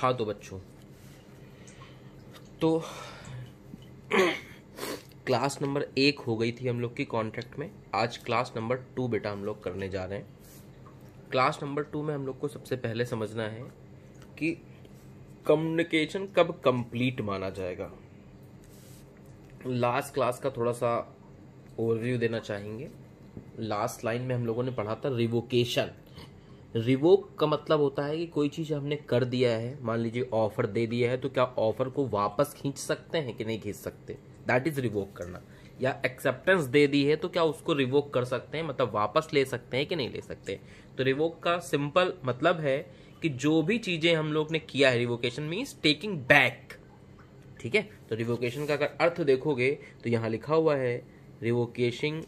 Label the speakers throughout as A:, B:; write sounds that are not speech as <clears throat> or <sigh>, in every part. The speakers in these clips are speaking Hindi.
A: हाँ तो बच्चों तो क्लास नंबर एक हो गई थी हम लोग की कॉन्ट्रैक्ट में आज क्लास नंबर टू बेटा हम लोग करने जा रहे हैं क्लास नंबर टू में हम लोग को सबसे पहले समझना है कि कम्युनिकेशन कब कंप्लीट माना जाएगा लास्ट क्लास का थोड़ा सा ओवरव्यू देना चाहेंगे लास्ट लाइन में हम लोगों ने पढ़ा था रिवोकेशन रिवोक का मतलब होता है कि कोई चीज़ हमने कर दिया है मान लीजिए ऑफर दे दिया है तो क्या ऑफर को वापस खींच सकते हैं कि नहीं खींच सकते दैट इज रिवोक करना या एक्सेप्टेंस दे दी है तो क्या उसको रिवोक कर सकते हैं मतलब वापस ले सकते हैं कि नहीं ले सकते तो रिवोक का सिंपल मतलब है कि जो भी चीज़ें हम लोग ने किया है रिवोकेशन मीन्स टेकिंग बैक ठीक है तो रिवोकेशन का अगर अर्थ देखोगे तो यहाँ लिखा हुआ है रिवोकेशन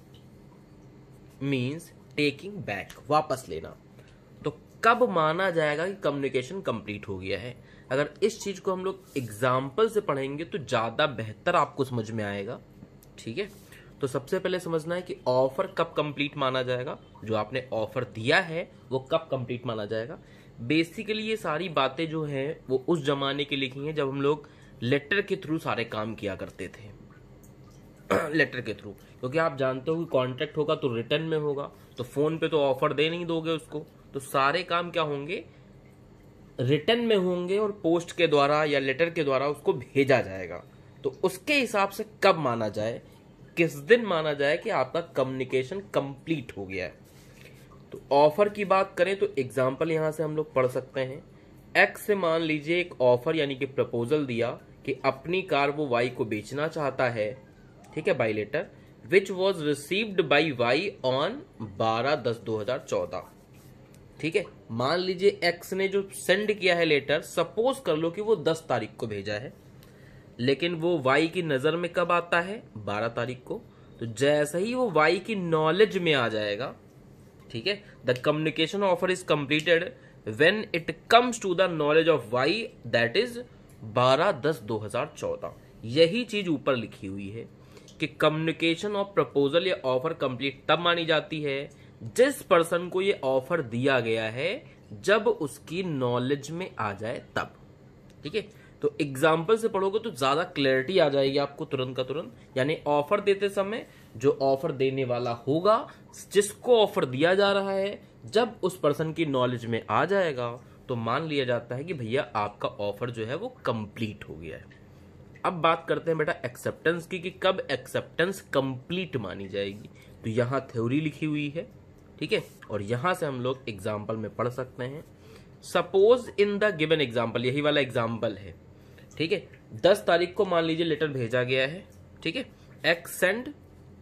A: मीन्स टेकिंग बैक वापस लेना कब माना जाएगा कि कम्युनिकेशन कंप्लीट हो गया है अगर इस चीज़ को हम लोग एग्जाम्पल से पढ़ेंगे तो ज़्यादा बेहतर आपको समझ में आएगा ठीक है तो सबसे पहले समझना है कि ऑफर कब कंप्लीट माना जाएगा जो आपने ऑफर दिया है वो कब कंप्लीट माना जाएगा बेसिकली ये सारी बातें जो हैं वो उस जमाने की लिखी हैं जब हम लोग लेटर के थ्रू सारे काम किया करते थे लेटर <clears throat> के थ्रू क्योंकि आप जानते हो कि कॉन्ट्रैक्ट होगा तो रिटर्न में होगा तो फ़ोन पे तो ऑफर दे नहीं दोगे उसको तो सारे काम क्या होंगे रिटर्न में होंगे और पोस्ट के द्वारा या लेटर के द्वारा उसको भेजा जाएगा तो उसके हिसाब से कब माना जाए किस दिन माना जाए कि आपका कम्युनिकेशन कंप्लीट हो गया है तो ऑफर की बात करें तो एग्जाम्पल यहाँ से हम लोग पढ़ सकते हैं एक्स से मान लीजिए एक ऑफर यानी कि प्रपोजल दिया कि अपनी कार वो वाई को बेचना चाहता है ठीक है by letter which was received by Y on बारह दस दो हजार चौदह ठीक है मान लीजिए एक्स ने जो सेंड किया है लेटर सपोज कर लो कि वो दस तारीख को भेजा है लेकिन वो वाई की नजर में कब आता है बारह तारीख को तो जैसे ही वो वाई की नॉलेज में आ जाएगा ठीक है the communication offer is completed when it comes to the knowledge of Y that is बारह दस दो हजार चौदह यही चीज ऊपर लिखी हुई है कि कम्युनिकेशन ऑफ प्रपोजल या ऑफर कंप्लीट तब मानी जाती है जिस पर्सन को ये ऑफर दिया गया है जब उसकी नॉलेज में आ जाए तब ठीक है तो एग्जाम्पल से पढ़ोगे तो ज्यादा क्लैरिटी आ जाएगी आपको तुरंत का तुरंत यानी ऑफर देते समय जो ऑफर देने वाला होगा जिसको ऑफर दिया जा रहा है जब उस पर्सन की नॉलेज में आ जाएगा तो मान लिया जाता है कि भैया आपका ऑफर जो है वो कंप्लीट हो गया है अब बात करते हैं बेटा एक्सेप्टेंस की कि कब एक्सेप्टेंस कंप्लीट मानी जाएगी तो यहां थ्योरी लिखी हुई है ठीक है और यहां से हम लोग एग्जाम्पल में पढ़ सकते हैं suppose in the given example यही वाला एग्जाम्पल है ठीक है दस तारीख को मान लीजिए लेटर भेजा गया है ठीक है एक्सेंड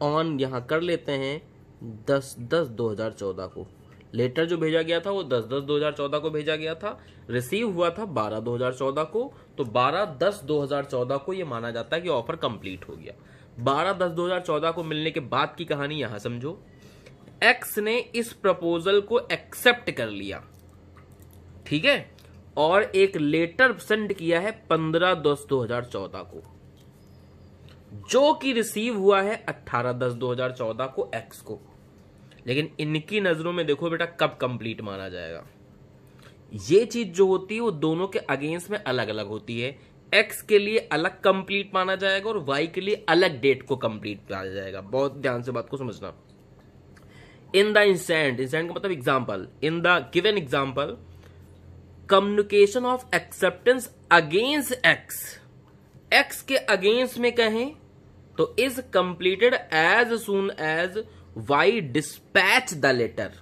A: ऑन यहाँ कर लेते हैं दस दस दो हजार चौदह को लेटर जो भेजा गया था वो दस दस दो हजार चौदह को भेजा गया था रिसीव हुआ था बारह दो हजार चौदह को तो बारह दस दो हजार चौदह को ये माना जाता है कि ऑफर कंप्लीट हो गया बारह दस दो हजार चौदह को मिलने के बाद की कहानी यहाँ समझो एक्स ने इस प्रपोजल को एक्सेप्ट कर लिया ठीक है और एक लेटर सेंड किया है पंद्रह दस दो हजार चौदह को जो कि रिसीव हुआ है अट्ठारह दस दो हजार चौदह को एक्स को लेकिन इनकी नजरों में देखो बेटा कब कंप्लीट माना जाएगा ये चीज जो होती है वो दोनों के अगेंस्ट में अलग अलग होती है एक्स के लिए अलग कंप्लीट माना जाएगा और वाई के लिए अलग डेट को कंप्लीट माना जाएगा बहुत ध्यान से बात को समझना इन द इंसेंट इंसेंट का मतलब example in the given example communication of acceptance against X X के अगेंस्ट में कहें तो is completed as soon as Y dispatch the letter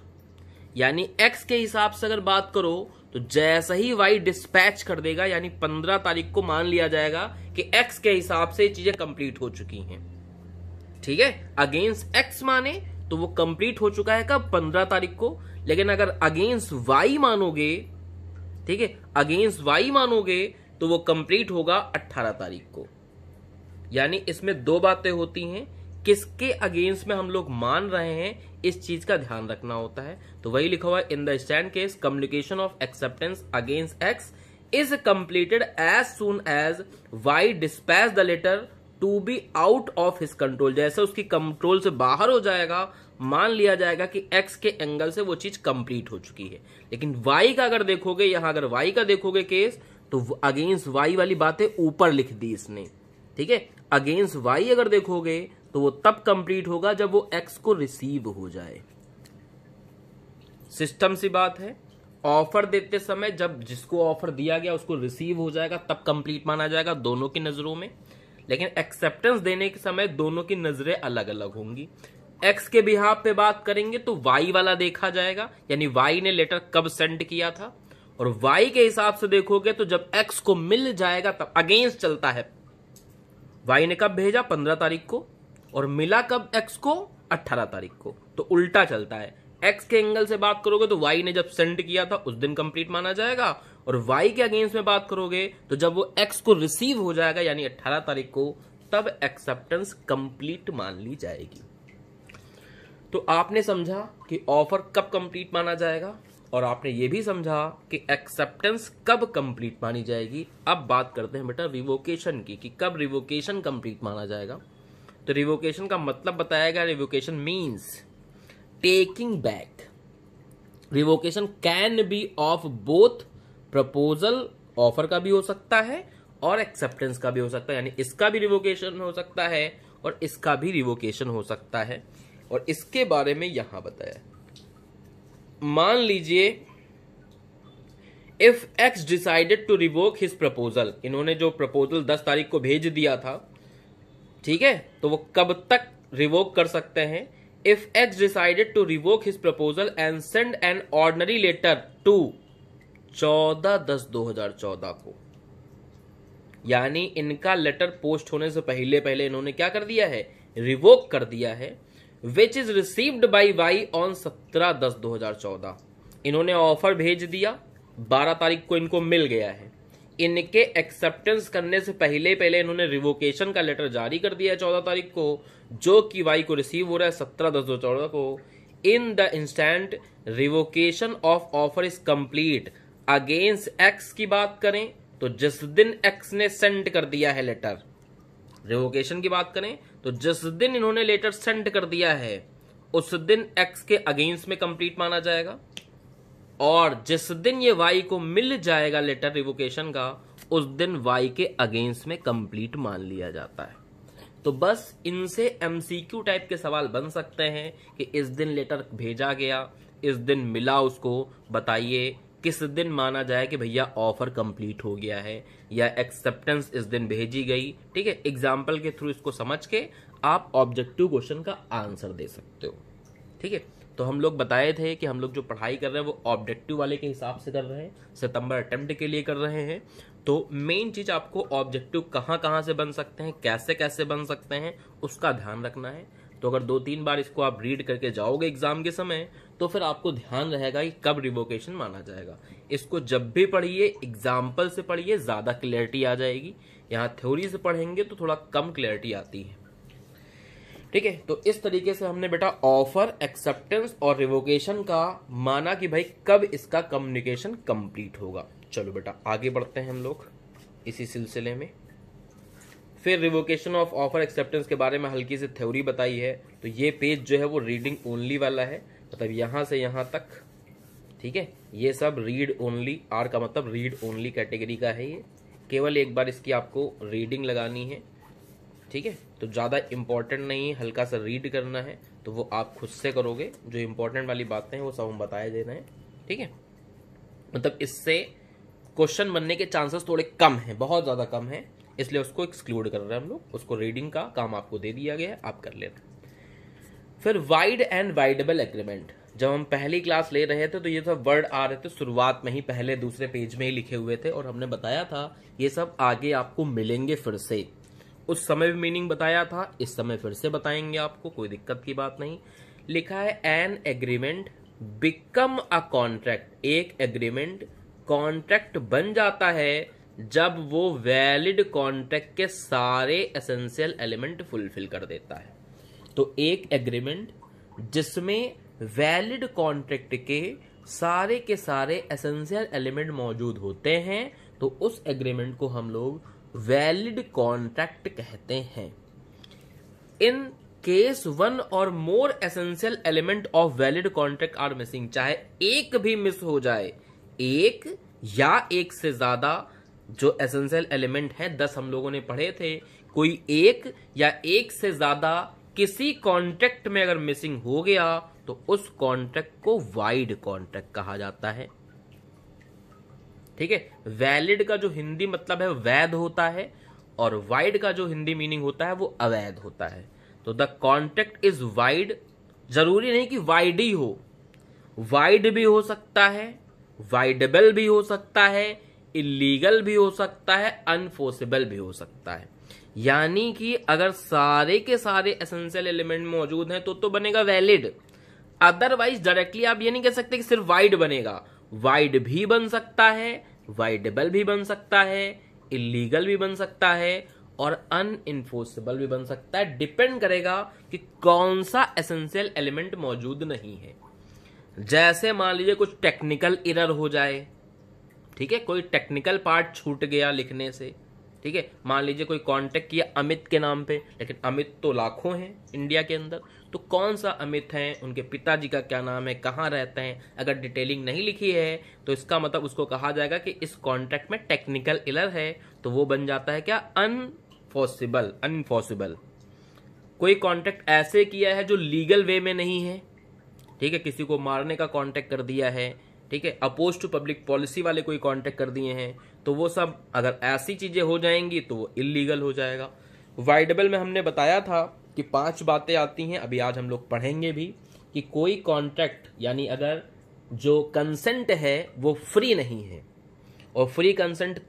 A: यानी एक्स के हिसाब से अगर बात करो तो जैसा ही वाई डिस्पैच कर देगा यानी पंद्रह तारीख को मान लिया जाएगा कि एक्स के हिसाब से चीजें कंप्लीट हो चुकी हैं ठीक है अगेंस्ट एक्स माने तो वो कंप्लीट हो चुका है कब पंद्रह तारीख को लेकिन अगर अगेंस्ट वाई मानोगे ठीक है अगेंस्ट वाई मानोगे तो वो कंप्लीट होगा अट्ठारह तारीख को यानी इसमें दो बातें होती हैं किसके अगेंस्ट में हम लोग मान रहे हैं इस चीज का ध्यान रखना होता है तो वही लिखा हुआ in the stand case communication of acceptance against X is completed as soon as Y dispatch the letter to be out of his control जैसे उसकी कंट्रोल से बाहर हो जाएगा मान लिया जाएगा कि एक्स के एंगल से वो चीज कंप्लीट हो चुकी है लेकिन वाई का अगर देखोगे यहां अगर वाई का देखोगे केस तो अगेंस्ट वाई वाली बातें ऊपर लिख दी इसने ठीक है अगेंस्ट वाई अगर देखोगे तो वो तब कंप्लीट होगा जब वो एक्स को रिसीव हो जाए सिस्टम सी बात है ऑफर देते समय जब जिसको ऑफर दिया गया उसको रिसीव हो जाएगा तब कंप्लीट माना जाएगा दोनों की नजरों में लेकिन एक्सेप्टेंस देने के समय दोनों की नजरें अलग अलग होंगी एक्स के बिहाब पे बात करेंगे तो वाई वाला देखा जाएगा यानी वाई ने लेटर कब सेंड किया था और वाई के हिसाब से देखोगे तो जब एक्स को मिल जाएगा तब अगेंस्ट चलता है वाई ने कब भेजा पंद्रह तारीख को और मिला कब एक्स को अट्ठारह तारीख को तो उल्टा चलता है एक्स के एंगल से बात करोगे तो वाई ने जब सेंड किया था उस दिन कंप्लीट माना जाएगा और वाई के अगेंस्ट में बात करोगे तो जब वो एक्स को रिसीव हो जाएगा यानी अट्ठारह तारीख को तब एक्सेप्टेंस कंप्लीट मान ली जाएगी तो आपने समझा कि ऑफर कब कंप्लीट माना जाएगा और आपने ये भी समझा कि एक्सेप्टेंस कब कंप्लीट मानी जाएगी अब बात करते हैं बेटा रिवोकेशन की कि कब रिवोकेशन कंप्लीट माना जाएगा तो रिवोकेशन का मतलब बताएगा revocation means taking back revocation can be of both proposal offer का भी हो सकता है और एक्सेप्टेंस का भी हो सकता है यानी इसका भी रिवोकेशन हो सकता है और इसका भी रिवोकेशन हो सकता है और इसके बारे में यहां बताया मान लीजिए if X decided to revoke his proposal इन्होंने जो प्रपोजल 10 तारीख को भेज दिया था ठीक है तो वो कब तक रिवोक कर सकते हैं if X decided to revoke his proposal and send an ordinary letter to चौदह दस दो हजार चौदह को यानी इनका लेटर पोस्ट होने से पहले पहले इन्होंने क्या कर दिया है रिवोक कर दिया है which is received by Y on सत्रह दस दो हजार चौदह इन्होंने ऑफर भेज दिया बारह तारीख को इनको मिल गया है इनके एक्सेप्टेंस करने से पहले पहले इन्होंने रिवोकेशन का लेटर जारी कर दिया है चौदह तारीख को जो कि वाई को रिसीव हो रहा है सत्रह दस दो चौदह को in the instant revocation of offer is complete against X की बात करें तो जिस दिन एक्स ने सेंड कर दिया है लेटर रिवोकेशन की बात करें तो जिस दिन इन्होंने लेटर सेंड कर दिया है उस दिन एक्स के अगेंस्ट में कंप्लीट माना जाएगा और जिस दिन ये वाई को मिल जाएगा लेटर रिवोकेशन का उस दिन वाई के अगेंस्ट में कंप्लीट मान लिया जाता है तो बस इनसे एमसीक्यू टाइप के सवाल बन सकते हैं कि इस दिन लेटर भेजा गया इस दिन मिला उसको बताइए किस दिन माना जाए कि भैया ऑफर कंप्लीट हो गया है या एक्सेप्टेंस इस दिन भेजी गई ठीक है एग्जाम्पल के थ्रू इसको समझ के आप ऑब्जेक्टिव क्वेश्चन का आंसर दे सकते हो ठीक है तो हम लोग बताए थे कि हम लोग जो पढ़ाई कर रहे हैं वो ऑब्जेक्टिव वाले के हिसाब से कर रहे हैं सितंबर अटेम्प्ट के लिए कर रहे हैं तो मेन चीज आपको ऑब्जेक्टिव कहाँ कहाँ से बन सकते हैं कैसे कैसे बन सकते हैं उसका ध्यान रखना है तो अगर दो तीन बार इसको आप रीड करके जाओगे एग्जाम के समय तो फिर आपको ध्यान रहेगा कि कब रिवोकेशन माना जाएगा इसको जब भी पढ़िए एग्जाम्पल से पढ़िए ज़्यादा क्लियरिटी आ जाएगी यहाँ थ्योरी से पढ़ेंगे तो थोड़ा कम क्लियरिटी आती है ठीक है तो इस तरीके से हमने बेटा ऑफर एक्सेप्टेंस और रिवोकेशन का माना कि भाई कब इसका कम्युनिकेशन कंप्लीट होगा चलो बेटा आगे बढ़ते हैं हम लोग इसी सिलसिले में फिर रिवोकेशन ऑफ ऑफर एक्सेप्टेंस के बारे में हल्की सी थ्योरी बताई है तो ये पेज जो है वो रीडिंग ओनली वाला है मतलब यहां से यहां तक ठीक है ये सब रीड ओनली आर का मतलब रीड ओनली कैटेगरी का है ये केवल एक बार इसकी आपको रीडिंग लगानी है ठीक है तो ज़्यादा इंपॉर्टेंट नहीं है हल्का सा रीड करना है तो वो आप खुद से करोगे जो इंपॉर्टेंट वाली बातें हैं वो सब हम बताए दे रहे हैं ठीक है मतलब इससे क्वेश्चन बनने के चांसेस थोड़े कम हैं बहुत ज़्यादा कम हैं इसलिए उसको एक्सक्लूड कर रहे हैं हम लोग उसको रीडिंग का काम आपको दे दिया गया है आप कर लेना फिर वाइड एंड वाइडेबल एग्रीमेंट जब हम पहली क्लास ले रहे थे तो ये सब वर्ड आ रहे थे शुरुआत में ही पहले दूसरे पेज में ही लिखे हुए थे और हमने बताया था ये सब आगे आपको मिलेंगे फिर से उस समय भी मीनिंग बताया था इस समय फिर से बताएंगे आपको कोई दिक्कत की बात नहीं लिखा है an agreement become a contract एक एग्रीमेंट कॉन्ट्रैक्ट बन जाता है जब वो वैलिड कॉन्ट्रैक्ट के सारे एसेंशियल एलिमेंट फुलफिल कर देता है तो एक एग्रीमेंट जिसमें वैलिड कॉन्ट्रैक्ट के सारे के सारे एसेंशियल एलिमेंट मौजूद होते हैं तो उस एग्रीमेंट को हम लोग वैलिड कॉन्ट्रैक्ट कहते हैं इन case one or more essential element of valid contract are missing चाहे एक भी मिस हो जाए एक या एक से ज्यादा जो एसेंशियल एलिमेंट है दस हम लोगों ने पढ़े थे कोई एक या एक से ज्यादा किसी कॉन्ट्रैक्ट में अगर मिसिंग हो गया तो उस कॉन्ट्रैक्ट को वाइड कॉन्ट्रैक्ट कहा जाता है ठीक है वैलिड का जो हिंदी मतलब है वैध होता है और वाइड का जो हिंदी मीनिंग होता है वो अवैध होता है तो द कॉन्ट्रैक्ट इज वाइड जरूरी नहीं कि वाइड ही हो वाइड भी हो सकता है वाइडेबल भी हो सकता है इलीगल भी हो सकता है अनफोर्सेबल भी हो सकता है यानी कि अगर सारे के सारे एसेंशियल एलिमेंट मौजूद हैं तो तो बनेगा वैलिड अदरवाइज डायरेक्टली आप ये नहीं कह सकते कि सिर्फ वाइड बनेगा वाइड भी बन सकता है वाइडेबल भी बन सकता है इलीगल भी बन सकता है और अन इन्फोर्सेबल भी बन सकता है डिपेंड करेगा कि कौन सा एसेंशियल एलिमेंट मौजूद नहीं है जैसे मान लीजिए कुछ टेक्निकल इरर हो जाए ठीक है कोई टेक्निकल पार्ट छूट गया लिखने से ठीक है मान लीजिए कोई कांटेक्ट किया अमित के नाम पे लेकिन अमित तो लाखों हैं इंडिया के अंदर तो कौन सा अमित है उनके पिताजी का क्या नाम है कहाँ रहते हैं अगर डिटेलिंग नहीं लिखी है तो इसका मतलब उसको कहा जाएगा कि इस कॉन्ट्रैक्ट में टेक्निकल इलर है तो वो बन जाता है क्या अन पॉसिबल कोई कॉन्ट्रैक्ट ऐसे किया है जो लीगल वे में नहीं है ठीक है किसी को मारने का कॉन्ट्रैक्ट कर दिया है ठीक है अपोज टू पब्लिक पॉलिसी वाले कोई कॉन्टेक्ट कर दिए हैं तो वो सब अगर ऐसी चीजें हो जाएंगी तो वो इलीगल हो जाएगा वाइडेबल में हमने बताया था कि पांच बातें आती हैं अभी आज हम लोग पढ़ेंगे भी कि कोई कॉन्ट्रैक्ट यानी अगर जो कंसेंट है वो फ्री नहीं है और फ्री कंसेंट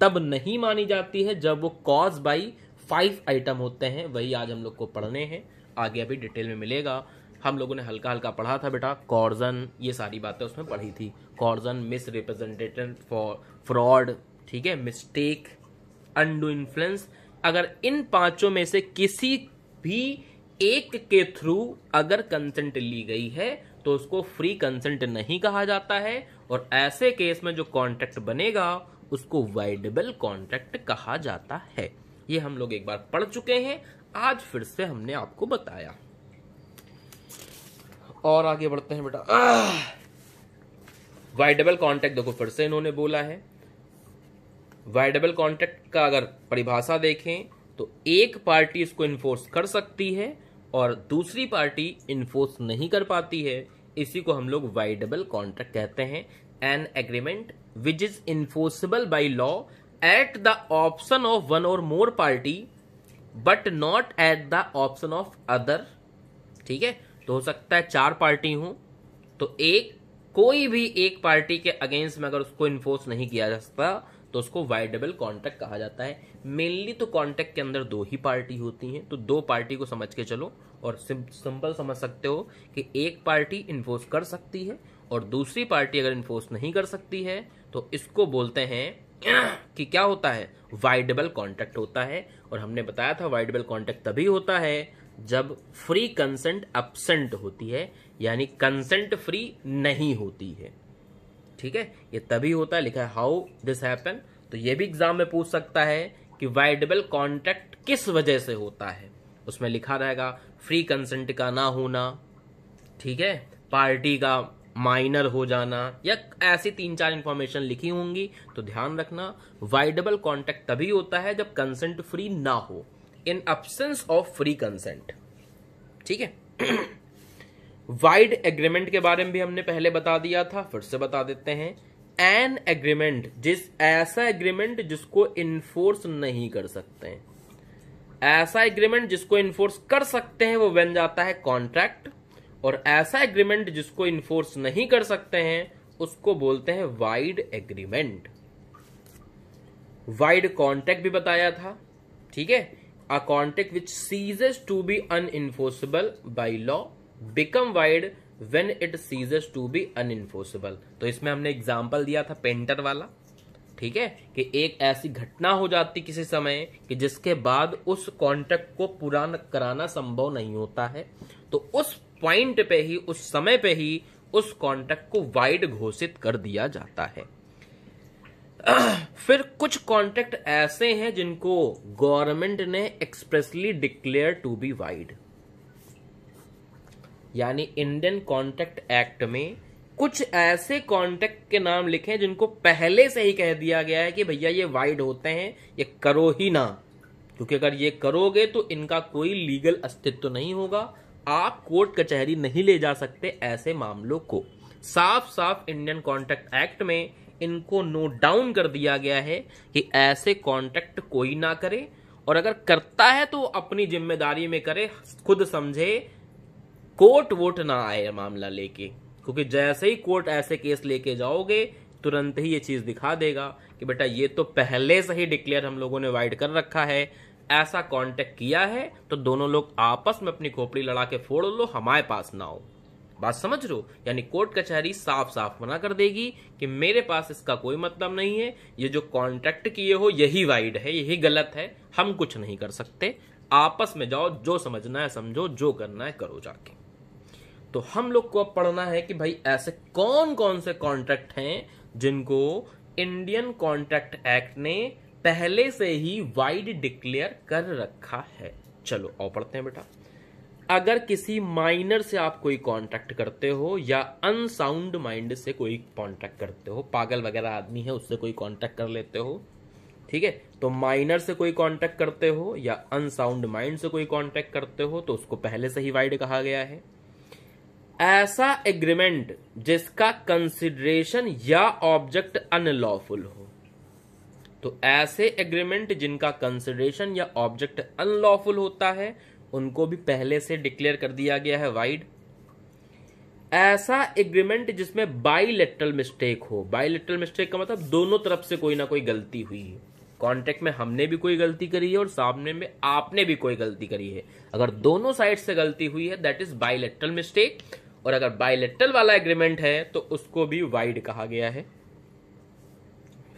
A: तब नहीं मानी जाती है जब वो कॉज बाई फाइव आइटम होते हैं वही आज हम लोग को पढ़ने हैं आगे अभी डिटेल में मिलेगा हम लोगों ने हल्का हल्का पढ़ा था बेटा कॉर्जन ये सारी बातें उसमें पढ़ी थी coercion misrepresented for fraud ठीक है मिस्टेक अनडू इन्फ्लुएंस अगर इन पांचों में से किसी भी एक के थ्रू अगर कंसेंट ली गई है तो उसको फ्री कंसेंट नहीं कहा जाता है और ऐसे केस में जो कॉन्ट्रैक्ट बनेगा उसको वाइडेबल कॉन्ट्रैक्ट कहा जाता है ये हम लोग एक बार पढ़ चुके हैं आज फिर से हमने आपको बताया और आगे बढ़ते हैं बेटा वाई डबल कॉन्टैक्ट देखो फिर से इन्होंने बोला है वाई डबल कॉन्टैक्ट का अगर परिभाषा देखें तो एक पार्टी इसको इन्फोर्स कर सकती है और दूसरी पार्टी इन्फोर्स नहीं कर पाती है इसी को हम लोग वाई डबल कॉन्ट्रैक्ट कहते हैं an agreement which is enforceable by law at the option of one or more party but not at the option of other ठीक है तो हो सकता है चार पार्टी हो तो एक कोई भी एक पार्टी के अगेंस्ट में अगर उसको इन्फोर्स नहीं किया जा सकता तो उसको वाइडेबल कॉन्ट्रैक्ट कहा जाता है मेनली तो कॉन्ट्रैक्ट के अंदर दो ही पार्टी होती हैं तो दो पार्टी को समझ के चलो और सिंपल समझ सकते हो कि एक पार्टी इन्फोर्स कर सकती है और दूसरी पार्टी अगर इन्फोर्स नहीं कर सकती है तो इसको बोलते हैं <clears throat> कि क्या होता है वाइडेबल कॉन्ट्रैक्ट होता है और हमने बताया था वाइडेबल कॉन्ट्रैक्ट तभी होता है जब फ्री कंसेंट अपसेंट होती है यानी कंसेंट फ्री नहीं होती है ठीक है ये तभी होता है लिखा है हाउ दिस हैपन तो ये भी एग्जाम में पूछ सकता है कि वाइडेबल कॉन्ट्रैक्ट किस वजह से होता है उसमें लिखा रहेगा फ्री कंसेंट का ना होना ठीक है पार्टी का माइनर हो जाना या ऐसी तीन चार इंफॉर्मेशन लिखी होंगी तो ध्यान रखना वाइडेबल कॉन्ट्रैक्ट तभी होता है जब कंसेंट फ्री ना हो in absence of free consent ठीक है वाइड एग्रीमेंट के बारे में भी हमने पहले बता दिया था फिर से बता देते हैं एन एग्रीमेंट जिस ऐसा एग्रीमेंट जिसको इन्फोर्स नहीं कर सकते हैं ऐसा एग्रीमेंट जिसको इन्फोर्स कर सकते हैं वो बन जाता है कॉन्ट्रैक्ट और ऐसा एग्रीमेंट जिसको इन्फोर्स नहीं कर सकते हैं उसको बोलते हैं वाइड एग्रीमेंट वाइड कॉन्ट्रैक्ट भी बताया था ठीक है which ceases to be unenforceable by law become void when it ceases to be un unenforceable तो इसमें हमने एग्जाम्पल दिया था पेंटर वाला ठीक है कि एक ऐसी घटना हो जाती किसी समय कि जिसके बाद उस कॉन्ट्रैक्ट को पूरा कराना संभव नहीं होता है तो उस पॉइंट पे ही उस समय पे ही उस कॉन्ट्रैक्ट को वाइड घोषित कर दिया जाता है <clears throat> फिर कुछ कॉन्ट्रैक्ट ऐसे हैं जिनको गवर्नमेंट ने expressly declare to be void यानी इंडियन कॉन्ट्रैक्ट एक्ट में कुछ ऐसे कॉन्ट्रैक्ट के नाम लिखे जिनको पहले से ही कह दिया गया है कि भैया ये वाइड होते हैं ये करो ही ना क्योंकि अगर ये करोगे तो इनका कोई लीगल अस्तित्व नहीं होगा आप कोर्ट कचहरी नहीं ले जा सकते ऐसे मामलों को साफ साफ इंडियन कॉन्ट्रैक्ट एक्ट में इनको नोट डाउन कर दिया गया है कि ऐसे कॉन्टैक्ट कोई ना करे और अगर करता है तो अपनी जिम्मेदारी में करे खुद समझे कोर्ट वोट ना आए मामला लेके क्योंकि जैसे ही कोर्ट ऐसे केस लेके जाओगे तुरंत ही ये चीज दिखा देगा कि बेटा ये तो पहले से ही डिक्लेयर हम लोगों ने वाइड कर रखा है ऐसा कांटेक्ट किया है तो दोनों लोग आपस में अपनी खोपड़ी लड़ा के फोड़ लो हमारे पास ना हो बात समझ रहे हो यानी कोर्ट कचहरी साफ साफ मना कर देगी कि मेरे पास इसका कोई मतलब नहीं है ये जो कॉन्ट्रैक्ट किए हो यही वाइड है यही गलत है हम कुछ नहीं कर सकते आपस में जाओ जो समझना है समझो जो करना है करो जाके तो हम लोग को अब पढ़ना है कि भाई ऐसे कौन कौन से कॉन्ट्रैक्ट हैं जिनको इंडियन कॉन्ट्रैक्ट एक्ट ने पहले से ही वाइड डिक्लेयर कर रखा है चलो और पढ़ते हैं बेटा अगर किसी माइनर से आप कोई कांटेक्ट करते हो या अनसाउंड माइंड से कोई कांटेक्ट करते हो पागल वगैरह आदमी है उससे कोई कांटेक्ट कर लेते हो ठीक है तो माइनर से कोई कांटेक्ट करते हो या अनसाउंड माइंड से कोई कांटेक्ट करते हो तो उसको पहले से ही वाइड कहा गया है ऐसा एग्रीमेंट जिसका कंसिडरेशन या ऑब्जेक्ट अनलॉफुल हो तो ऐसे एग्रीमेंट जिनका कंसिडरेशन या ऑब्जेक्ट अनलॉफुल होता है उनको भी पहले से डिक्लेयर कर दिया गया है वाइड ऐसा एग्रीमेंट जिसमें बाईलेटरल मिस्टेक हो बाईलेटरल मिस्टेक का मतलब दोनों तरफ से कोई ना कोई गलती हुई है कॉन्ट्रैक्ट में हमने भी कोई गलती करी है और सामने में आपने भी कोई गलती करी है अगर दोनों साइड से गलती हुई है दैट इज बाईलेटरल मिस्टेक और अगर बायलेटरल वाला एग्रीमेंट है तो उसको भी वाइड कहा गया है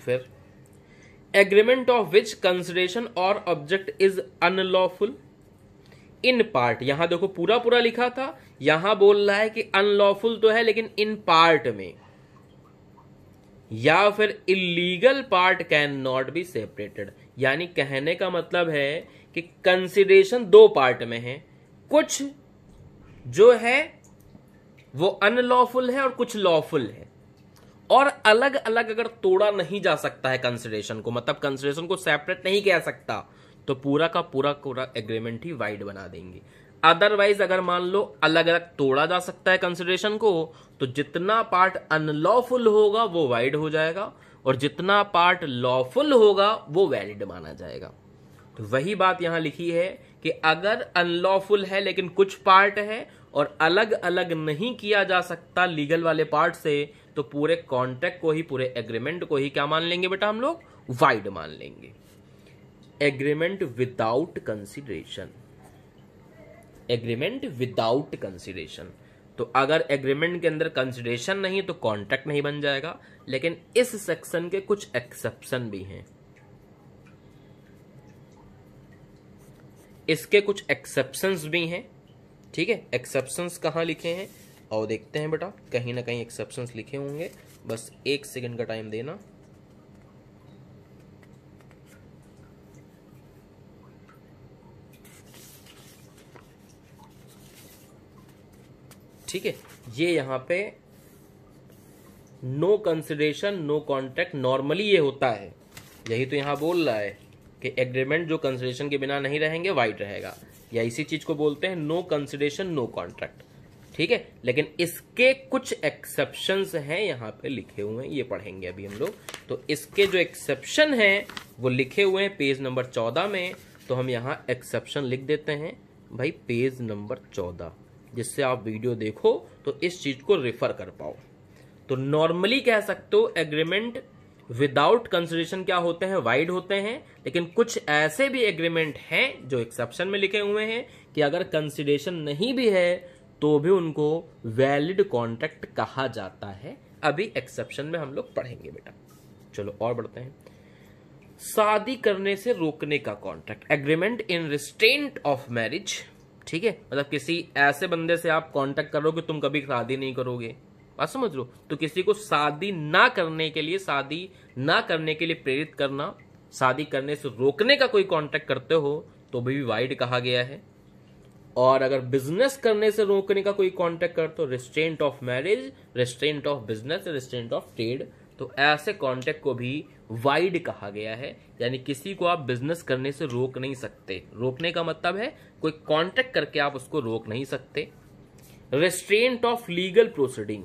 A: फिर एग्रीमेंट ऑफ विच कंसिडरेशन और object is unlawful in part यहां देखो पूरा पूरा लिखा था यहां बोल रहा है कि अनलॉफुल तो है लेकिन इन पार्ट में या फिर illegal part can not be separated यानी कहने का मतलब है कि कंसिडरेशन दो पार्ट में है कुछ जो है वो अनलॉफुल है और कुछ लॉफुल है और अलग अलग अगर तोड़ा नहीं जा सकता है कंसिडरेशन को मतलब कंसिडरेशन को सेपरेट नहीं कह सकता तो पूरा का पूरा पूरा एग्रीमेंट ही वाइड बना देंगे अदरवाइज अगर मान लो अलग अलग तोड़ा जा सकता है कंसिडरेशन को तो जितना पार्ट अनलॉफुल होगा वो वाइड हो जाएगा और जितना पार्ट लॉफुल होगा वो वैलिड माना जाएगा तो वही बात यहां लिखी है कि अगर अनलॉफुल है लेकिन कुछ पार्ट है और अलग अलग नहीं किया जा सकता लीगल वाले पार्ट से तो पूरे कॉन्ट्रैक्ट को ही पूरे एग्रीमेंट को ही क्या मान लेंगे बेटा हम लोग वाइड मान लेंगे agreement without consideration agreement without consideration तो अगर एग्रीमेंट के अंदर कंसिडरेशन नहीं तो कॉन्ट्रैक्ट नहीं बन जाएगा लेकिन इस सेक्शन के कुछ एक्सेप्शन भी हैं इसके कुछ एक्सेप्शन भी हैं ठीक है एक्सेप्शन कहां लिखे हैं और देखते हैं बेटा कहीं ना कहीं एक्सेप्शन लिखे होंगे बस एक सेकंड का टाइम देना ठीक है ये यहाँ पे no consideration no contract normally ये होता है यही तो यहाँ बोल रहा है कि एग्रीमेंट जो कंसिडरेशन के बिना नहीं रहेंगे वाइट रहेगा या इसी चीज को बोलते हैं नो कंसिडरेशन नो कॉन्ट्रैक्ट ठीक है लेकिन इसके कुछ एक्सेप्शन हैं यहाँ पे लिखे हुए हैं ये पढ़ेंगे अभी हम लोग तो इसके जो एक्सेप्शन हैं वो लिखे हुए हैं पेज नंबर चौदह में तो हम यहाँ एक्सेप्शन लिख देते हैं भाई पेज नंबर चौदह जिससे आप वीडियो देखो तो इस चीज को रेफर कर पाओ तो नॉर्मली कह सकते हो एग्रीमेंट विदाउट कंसिडरेशन क्या होते हैं वाइड होते हैं लेकिन कुछ ऐसे भी एग्रीमेंट हैं जो एक्सेप्शन में लिखे हुए हैं कि अगर कंसिडरेशन नहीं भी है तो भी उनको वैलिड कॉन्ट्रैक्ट कहा जाता है अभी एक्सेप्शन में हम लोग पढ़ेंगे बेटा चलो और बढ़ते हैं शादी करने से रोकने का contract agreement in restraint of marriage ठीक है मतलब किसी ऐसे बंदे से आप कांटेक्ट करोगे तुम कभी शादी नहीं करोगे बात समझ लो तो किसी को शादी ना करने के लिए शादी ना करने के लिए प्रेरित करना शादी करने से रोकने का कोई कांटेक्ट करते हो तो भी वाइड कहा गया है और अगर बिजनेस करने से रोकने का कोई कांटेक्ट करते हो restraint of marriage restraint of business restraint of trade तो ऐसे कांटेक्ट को भी वाइड कहा गया है यानी किसी को आप बिजनेस करने से रोक नहीं सकते रोकने का मतलब है कोई कॉन्ट्रैक्ट करके आप उसको रोक नहीं सकते रेस्ट्रेंट ऑफ लीगल प्रोसीडिंग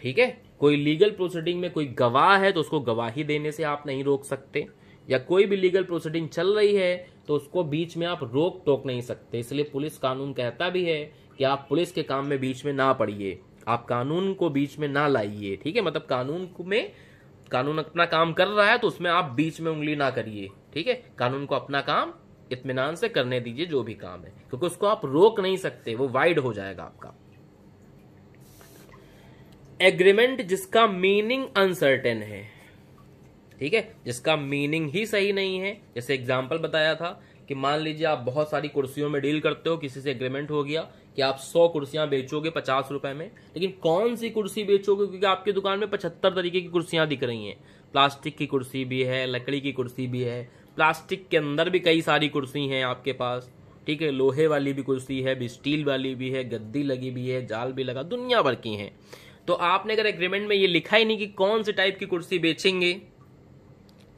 A: ठीक है कोई लीगल प्रोसीडिंग में कोई गवाह है तो उसको गवाही देने से आप नहीं रोक सकते या कोई भी लीगल प्रोसीडिंग चल रही है तो उसको बीच में आप रोक टोक नहीं सकते इसलिए पुलिस कानून कहता भी है कि आप पुलिस के काम में बीच में ना पड़िए आप कानून को बीच में ना लाइए ठीक है मतलब कानून में कानून अपना काम कर रहा है तो उसमें आप बीच में उंगली ना करिए ठीक है कानून को अपना काम इतमान से करने दीजिए जो भी काम है क्योंकि उसको आप रोक नहीं सकते वो वाइड हो जाएगा आपका एग्रीमेंट जिसका मीनिंग अनसर्टेन है ठीक है जिसका मीनिंग ही सही नहीं है जैसे एग्जाम्पल बताया था कि मान लीजिए आप बहुत सारी कुर्सियों में डील करते हो किसी से एग्रीमेंट हो गया कि आप सौ कुर्सियां बेचोगे पचास रुपए में लेकिन कौन सी कुर्सी बेचोगे क्योंकि आपकी दुकान में पचहत्तर तरीके की कुर्सियां दिख रही हैं प्लास्टिक की कुर्सी भी है लकड़ी की कुर्सी भी है प्लास्टिक के अंदर भी कई सारी कुर्सी हैं आपके पास ठीक है लोहे वाली भी कुर्सी है भी स्टील वाली भी है गद्दी लगी भी है जाल भी लगा दुनिया भर की हैं तो आपने अगर एग्रीमेंट में ये लिखा ही नहीं कि कौन से टाइप की कुर्सी बेचेंगे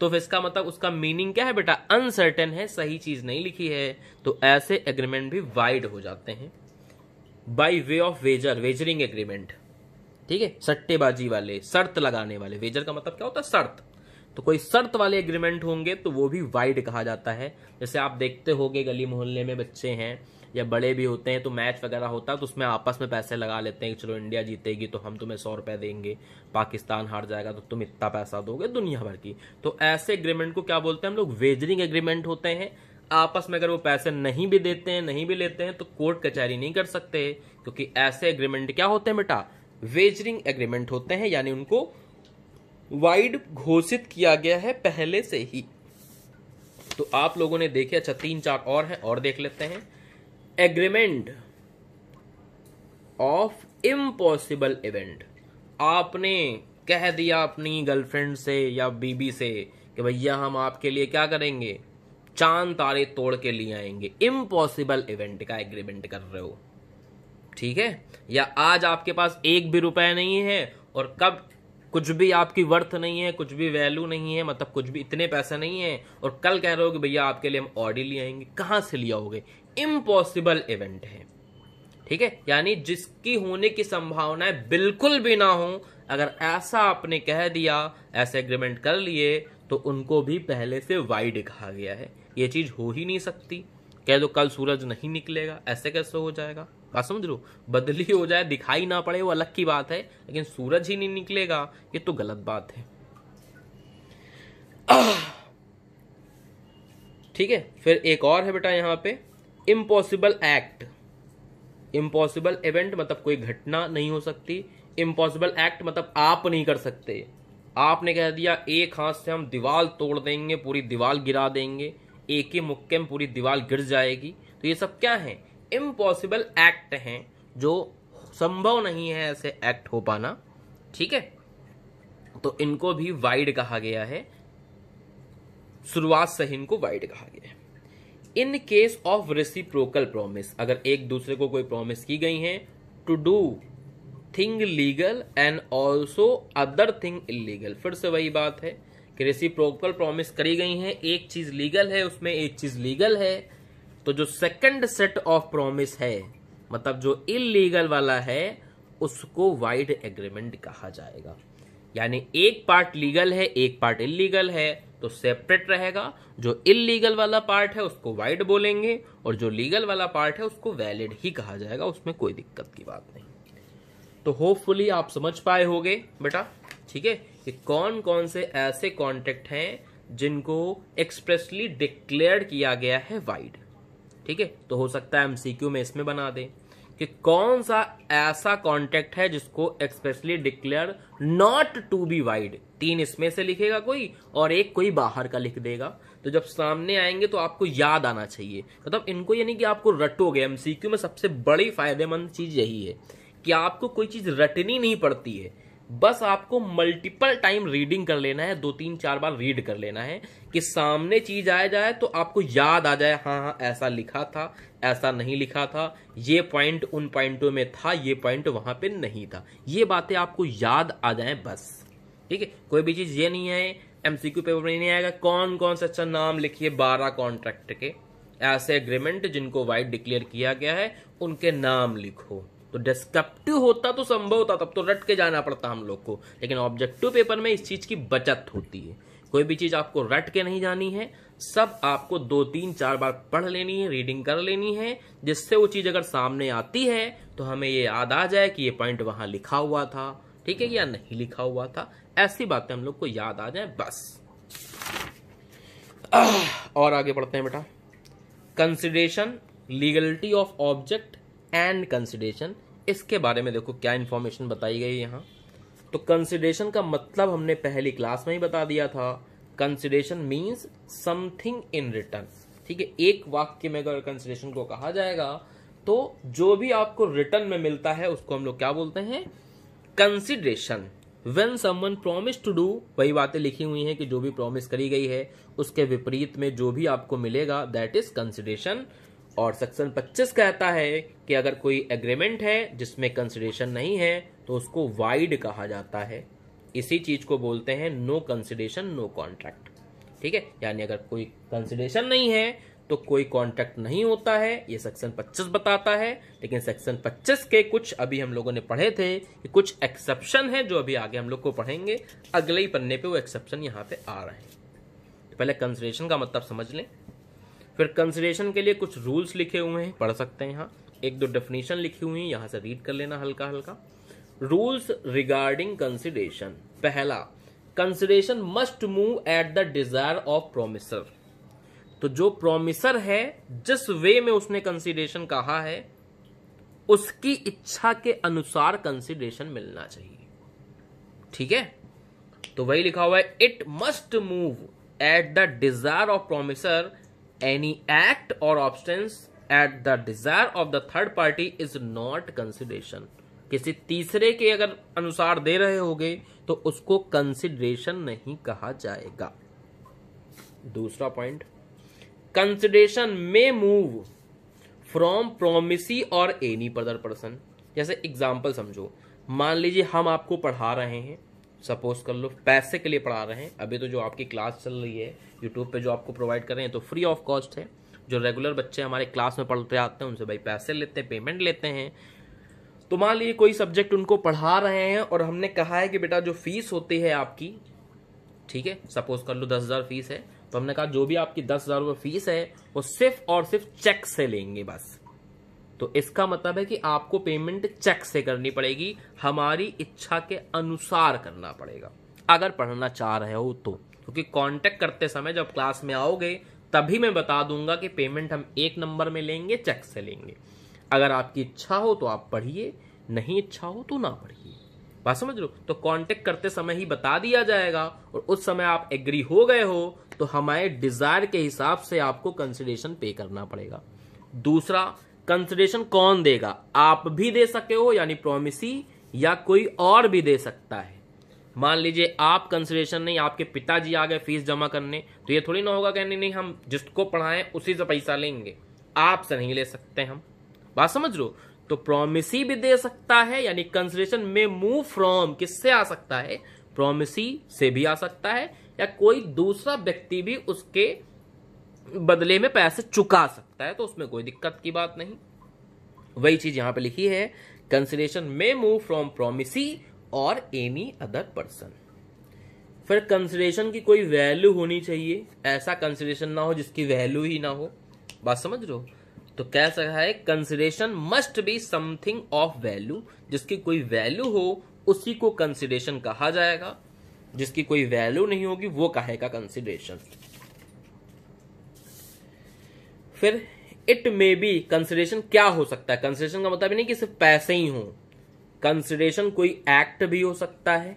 A: तो फिर इसका मतलब उसका मीनिंग क्या है बेटा अनसर्टेन है सही चीज नहीं लिखी है तो ऐसे एग्रीमेंट भी वाइड हो जाते हैं by way of wager wagering agreement ठीक है सट्टेबाजी वाले शर्त लगाने वाले वेजर का मतलब क्या होता है शर्त तो कोई शर्त वाले एग्रीमेंट होंगे तो वो भी वाइड कहा जाता है जैसे आप देखते हो गली मोहल्ले में बच्चे हैं या बड़े भी होते हैं तो मैच वगैरह होता है तो उसमें आपस में पैसे लगा लेते हैं कि चलो इंडिया जीतेगी तो हम तुम्हें सौ रुपए देंगे पाकिस्तान हार जाएगा तो तुम इतना पैसा दोगे दुनिया भर की तो ऐसे एग्रीमेंट को क्या बोलते हैं हम लोग वेजरिंग एग्रीमेंट होते हैं आपस में अगर वो पैसे नहीं भी देते हैं नहीं भी लेते हैं तो कोर्ट कचहरी नहीं कर सकते क्योंकि ऐसे एग्रीमेंट क्या होते हैं बेटा वेजरिंग एग्रीमेंट होते हैं यानी उनको वाइड घोषित किया गया है पहले से ही तो आप लोगों ने देखे अच्छा तीन चार और हैं और देख लेते हैं एग्रीमेंट ऑफ इम्पॉसिबल इवेंट आपने कह दिया अपनी गर्लफ्रेंड से या बीबी से कि भैया हम आपके लिए क्या करेंगे चांद तारे तोड़ के लिए आएंगे इम्पॉसिबल इवेंट का एग्रीमेंट कर रहे हो ठीक है या आज आपके पास एक भी रुपया नहीं है और कब कुछ भी आपकी वर्थ नहीं है कुछ भी वैल्यू नहीं है मतलब कुछ भी इतने पैसे नहीं है और कल कह रहे हो कि भैया आपके लिए हम ऑडी ले आएंगे कहाँ से लिया होगे इम्पॉसिबल इवेंट है ठीक है यानी जिसकी होने की संभावनाएं बिल्कुल भी ना हो अगर ऐसा आपने कह दिया ऐसे एग्रीमेंट कर लिए तो उनको भी पहले से वाई दिखा गया है ये चीज़ हो ही नहीं सकती कह दो कल सूरज नहीं निकलेगा ऐसे कैसे हो जाएगा बात समझ लो बदली हो जाए दिखाई ना पड़े वो अलग की बात है लेकिन सूरज ही नहीं निकलेगा ये तो गलत बात है <clears throat> ठीक है फिर एक और है बेटा यहाँ पे इम्पॉसिबल एक्ट इम्पॉसिबल इवेंट मतलब कोई घटना नहीं हो सकती इम्पॉसिबल एक्ट मतलब आप नहीं कर सकते आपने कह दिया एक हाथ से हम दीवार तोड़ देंगे पूरी दीवार गिरा देंगे एक ही मुक्के में पूरी दीवार गिर जाएगी तो ये सब क्या है इम्पॉसिबल एक्ट हैं जो संभव नहीं है ऐसे एक्ट हो पाना ठीक है तो इनको भी वाइड कहा गया है शुरुआत से ही इनको वाइड कहा गया है in case of reciprocal promise अगर एक दूसरे को कोई प्रोमिस की गई है to do thing legal and also other thing illegal फिर से वही बात है कि रेसिप्रोकल प्रोमिस करी गई है एक चीज लीगल है उसमें एक चीज लीगल है तो जो सेकंड सेट ऑफ प्रॉमिस है मतलब जो इलीगल वाला है उसको वाइड एग्रीमेंट कहा जाएगा यानी एक पार्ट लीगल है एक पार्ट इलीगल है तो सेपरेट रहेगा जो इलीगल वाला पार्ट है उसको वाइड बोलेंगे और जो लीगल वाला पार्ट है उसको वैलिड ही कहा जाएगा उसमें कोई दिक्कत की बात नहीं तो होपफुली आप समझ पाए होगे बेटा ठीक है कि कौन कौन से ऐसे कॉन्ट्रैक्ट हैं जिनको एक्सप्रेसली डिक्लेयर किया गया है वाइड ठीक है तो हो सकता है एमसीक्यू में इसमें बना दें कि कौन सा ऐसा कॉन्टेक्ट है जिसको expressly declare not to be void तीन इसमें से लिखेगा कोई और एक कोई बाहर का लिख देगा तो जब सामने आएंगे तो आपको याद आना चाहिए मतलब तो इनको यानी कि आपको रटोगे एमसीक्यू में सबसे बड़ी फायदेमंद चीज यही है कि आपको कोई चीज रटनी नहीं पड़ती है बस आपको मल्टीपल टाइम रीडिंग कर लेना है दो तीन चार बार रीड कर लेना है कि सामने चीज आ जाए तो आपको याद आ जाए हाँ हाँ ऐसा लिखा था ऐसा नहीं लिखा था ये पॉइंट उन पॉइंटों में था ये पॉइंट वहां पे नहीं था ये बातें आपको याद आ जाए बस ठीक है कोई भी चीज ये नहीं है एमसीक्यू पेपर में नहीं आएगा कौन कौन सा अच्छा नाम लिखिए बारह कॉन्ट्रैक्ट के ऐसे एग्रीमेंट जिनको वाइट डिक्लेयर किया गया है उनके नाम लिखो तो डिस्क्रिप्टिव होता तो संभव होता तब तो रट के जाना पड़ता हम लोग को लेकिन ऑब्जेक्टिव पेपर में इस चीज की बचत होती है कोई भी चीज आपको रट के नहीं जानी है सब आपको दो तीन चार बार पढ़ लेनी है रीडिंग कर लेनी है जिससे वो चीज अगर सामने आती है तो हमें ये याद आ जाए कि ये पॉइंट वहां लिखा हुआ था ठीक है या नहीं लिखा हुआ था ऐसी बातें हम लोग को याद आ जाए बस और आगे बढ़ते हैं बेटा consideration legality of object and consideration इसके बारे में देखो क्या इंफॉर्मेशन बताई गई यहां तो कंसिडरेशन का मतलब हमने पहली क्लास में ही बता दिया था consideration means something in return ठीक है एक वाक्य में अगर कंसिडरेशन को कहा जाएगा तो जो भी आपको रिटर्न में मिलता है उसको हम लोग क्या बोलते हैं consideration when someone promise to do वही बातें लिखी हुई हैं कि जो भी प्रोमिस करी गई है उसके विपरीत में जो भी आपको मिलेगा दैट इज कंसिडरेशन और सेक्शन 25 कहता है कि अगर कोई एग्रीमेंट है जिसमें कंसिडरेशन नहीं है तो उसको वाइड कहा जाता है इसी चीज को बोलते हैं नो कंसिडेशन नो कॉन्ट्रैक्ट ठीक है यानी अगर कोई कंसिडेशन नहीं है तो कोई कॉन्ट्रैक्ट नहीं होता है ये सेक्शन 25 बताता है लेकिन सेक्शन 25 के कुछ अभी हम लोगों ने पढ़े थे कि कुछ एक्सेप्शन है जो अभी आगे हम लोग को पढ़ेंगे अगले ही पन्ने पे वो एक्सेप्शन यहाँ पे आ रहे हैं पहले कंसिडेशन का मतलब समझ लें फिर कंसिडेशन के लिए कुछ रूल्स लिखे हुए हैं पढ़ सकते हैं यहाँ एक दो डेफिनेशन लिखी हुई है यहां से रीड कर लेना हल्का हल्का रूल्स रिगार्डिंग कंसिडेशन पहला consideration must move at the desire of promisor तो जो प्रोमिसर है जिस वे में उसने कंसिडेशन कहा है उसकी इच्छा के अनुसार कंसिडेशन मिलना चाहिए ठीक है तो वही लिखा हुआ है it must move at the desire of promisor any act और option at the desire of the third party is not consideration किसी तीसरे के अगर अनुसार दे रहे होगे तो उसको कंसिडरेशन नहीं कहा जाएगा दूसरा पॉइंट कंसिडरेशन में मूव फ्रॉम प्रोमिसी और एनी पर्दर पर्सन जैसे एग्जाम्पल समझो मान लीजिए हम आपको पढ़ा रहे हैं सपोज कर लो पैसे के लिए पढ़ा रहे हैं अभी तो जो आपकी क्लास चल रही है यूट्यूब पे जो आपको प्रोवाइड कर रहे हैं तो फ्री ऑफ कॉस्ट है जो रेगुलर बच्चे हमारे क्लास में पढ़ते आते हैं उनसे भाई पैसे लेते हैं पेमेंट लेते हैं तो मान लीजिए कोई सब्जेक्ट उनको पढ़ा रहे हैं और हमने कहा है कि बेटा जो फीस होती है आपकी ठीक है सपोज कर लो दस हज़ार फीस है तो हमने कहा जो भी आपकी दस हज़ार रुपये फीस है वो सिर्फ और सिर्फ चेक से लेंगे बस तो इसका मतलब है कि आपको पेमेंट चेक से करनी पड़ेगी हमारी इच्छा के अनुसार करना पड़ेगा अगर पढ़ना चाह रहे हो तो क्योंकि कांटेक्ट करते समय जब क्लास में आओगे तभी मैं बता दूंगा कि पेमेंट हम एक नंबर में लेंगे चेक से लेंगे अगर आपकी इच्छा हो तो आप पढ़िए नहीं इच्छा हो तो ना पढ़िए बात समझ लो तो कांटेक्ट करते समय ही बता दिया जाएगा और उस समय आप एग्री हो गए हो तो हमारे डिजायर के हिसाब से आपको कंसिडरेशन पे करना पड़ेगा दूसरा कंसिडरेशन कौन देगा आप भी दे सके हो यानी प्रोमिसी या कोई और भी दे सकता है मान लीजिए आप कंसिडरेशन नहीं आपके पिताजी आ गए फीस जमा करने तो ये थोड़ी ना होगा कहने नहीं हम जिसको पढ़ाएं उसी से पैसा लेंगे आपसे नहीं ले सकते हम बात समझ लो तो प्रोमिसी भी दे सकता है यानी कंसिडरेशन में मूव फ्रॉम किससे आ सकता है प्रोमिसी से भी आ सकता है या कोई दूसरा व्यक्ति भी उसके बदले में पैसे चुका सकता है तो उसमें कोई दिक्कत की बात नहीं वही चीज यहां पे लिखी है कंसिडरेशन में मूव फ्रॉम प्रोमिसी और एनी अदर पर्सन फिर कंसिडरेशन की कोई वैल्यू होनी चाहिए ऐसा कंसिडरेशन ना हो जिसकी वैल्यू ही ना हो बात समझ रहे हो तो कह सकता है consideration must be something of value जिसकी कोई वैल्यू हो उसी को कंसिडरेशन कहा जाएगा जिसकी कोई वैल्यू नहीं होगी वो कहेगा कंसिडरेशन फिर इट मे बी कंसिडरेशन क्या हो सकता है कंसिडरेशन का मतलब नहीं कि सिर्फ पैसे ही हो कंसिडरेशन कोई एक्ट भी हो सकता है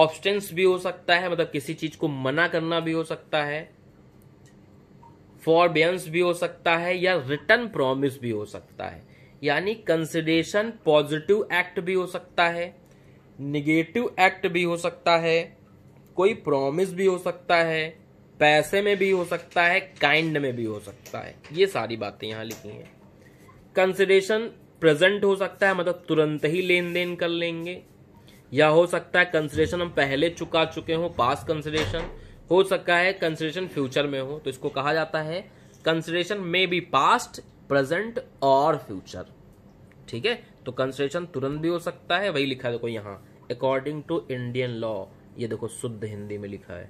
A: ऑप्शन भी हो सकता है मतलब किसी चीज को मना करना भी हो सकता है फॉरबियंस भी हो सकता है या रिटर्न प्रॉमिस भी हो सकता है यानी कंसिडेशन पॉजिटिव एक्ट भी हो सकता है निगेटिव एक्ट भी हो सकता है कोई प्रॉमिस भी हो सकता है पैसे में भी हो सकता है काइंड में भी हो सकता है ये सारी बातें यहां लिखी हैं कंसिडेशन प्रेजेंट हो सकता है मतलब तुरंत ही लेन देन कर लेंगे या हो सकता है कंसिडेशन हम पहले चुका चुके हों पास कंसिडेशन हो सकता है कंसिडरेशन फ्यूचर में हो तो इसको कहा जाता है consideration may be past present और फ्यूचर ठीक है तो कंसिडरेशन तुरंत भी हो सकता है वही लिखा है देखो यहाँ अकॉर्डिंग टू इंडियन लॉ ये देखो शुद्ध हिंदी में लिखा है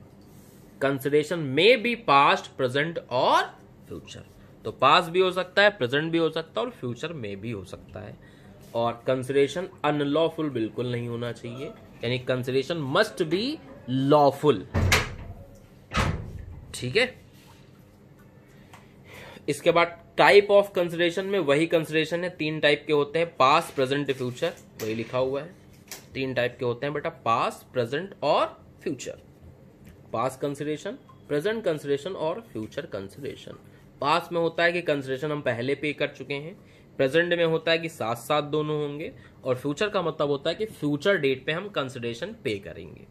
A: consideration may be past present और फ्यूचर तो पास्ट भी हो सकता है प्रेजेंट भी हो सकता है और फ्यूचर में भी हो सकता है और कंसिडरेशन अनलॉफुल बिल्कुल नहीं होना चाहिए यानी कंसिडरेशन मस्ट बी लॉफुल ठीक है इसके बाद टाइप ऑफ कंसिडरेशन में वही कंसिडरेशन है तीन टाइप के होते हैं पास प्रेजेंट फ्यूचर वही लिखा हुआ है तीन टाइप के होते हैं बेटा पास प्रेजेंट और future past consideration present consideration और फ्यूचर कंसिडरेशन पास में होता है कि कंसिडरेशन हम पहले पे कर चुके हैं प्रेजेंट में होता है कि साथ साथ दोनों होंगे और फ्यूचर का मतलब होता है कि फ्यूचर डेट पे हम कंसिडरेशन पे करेंगे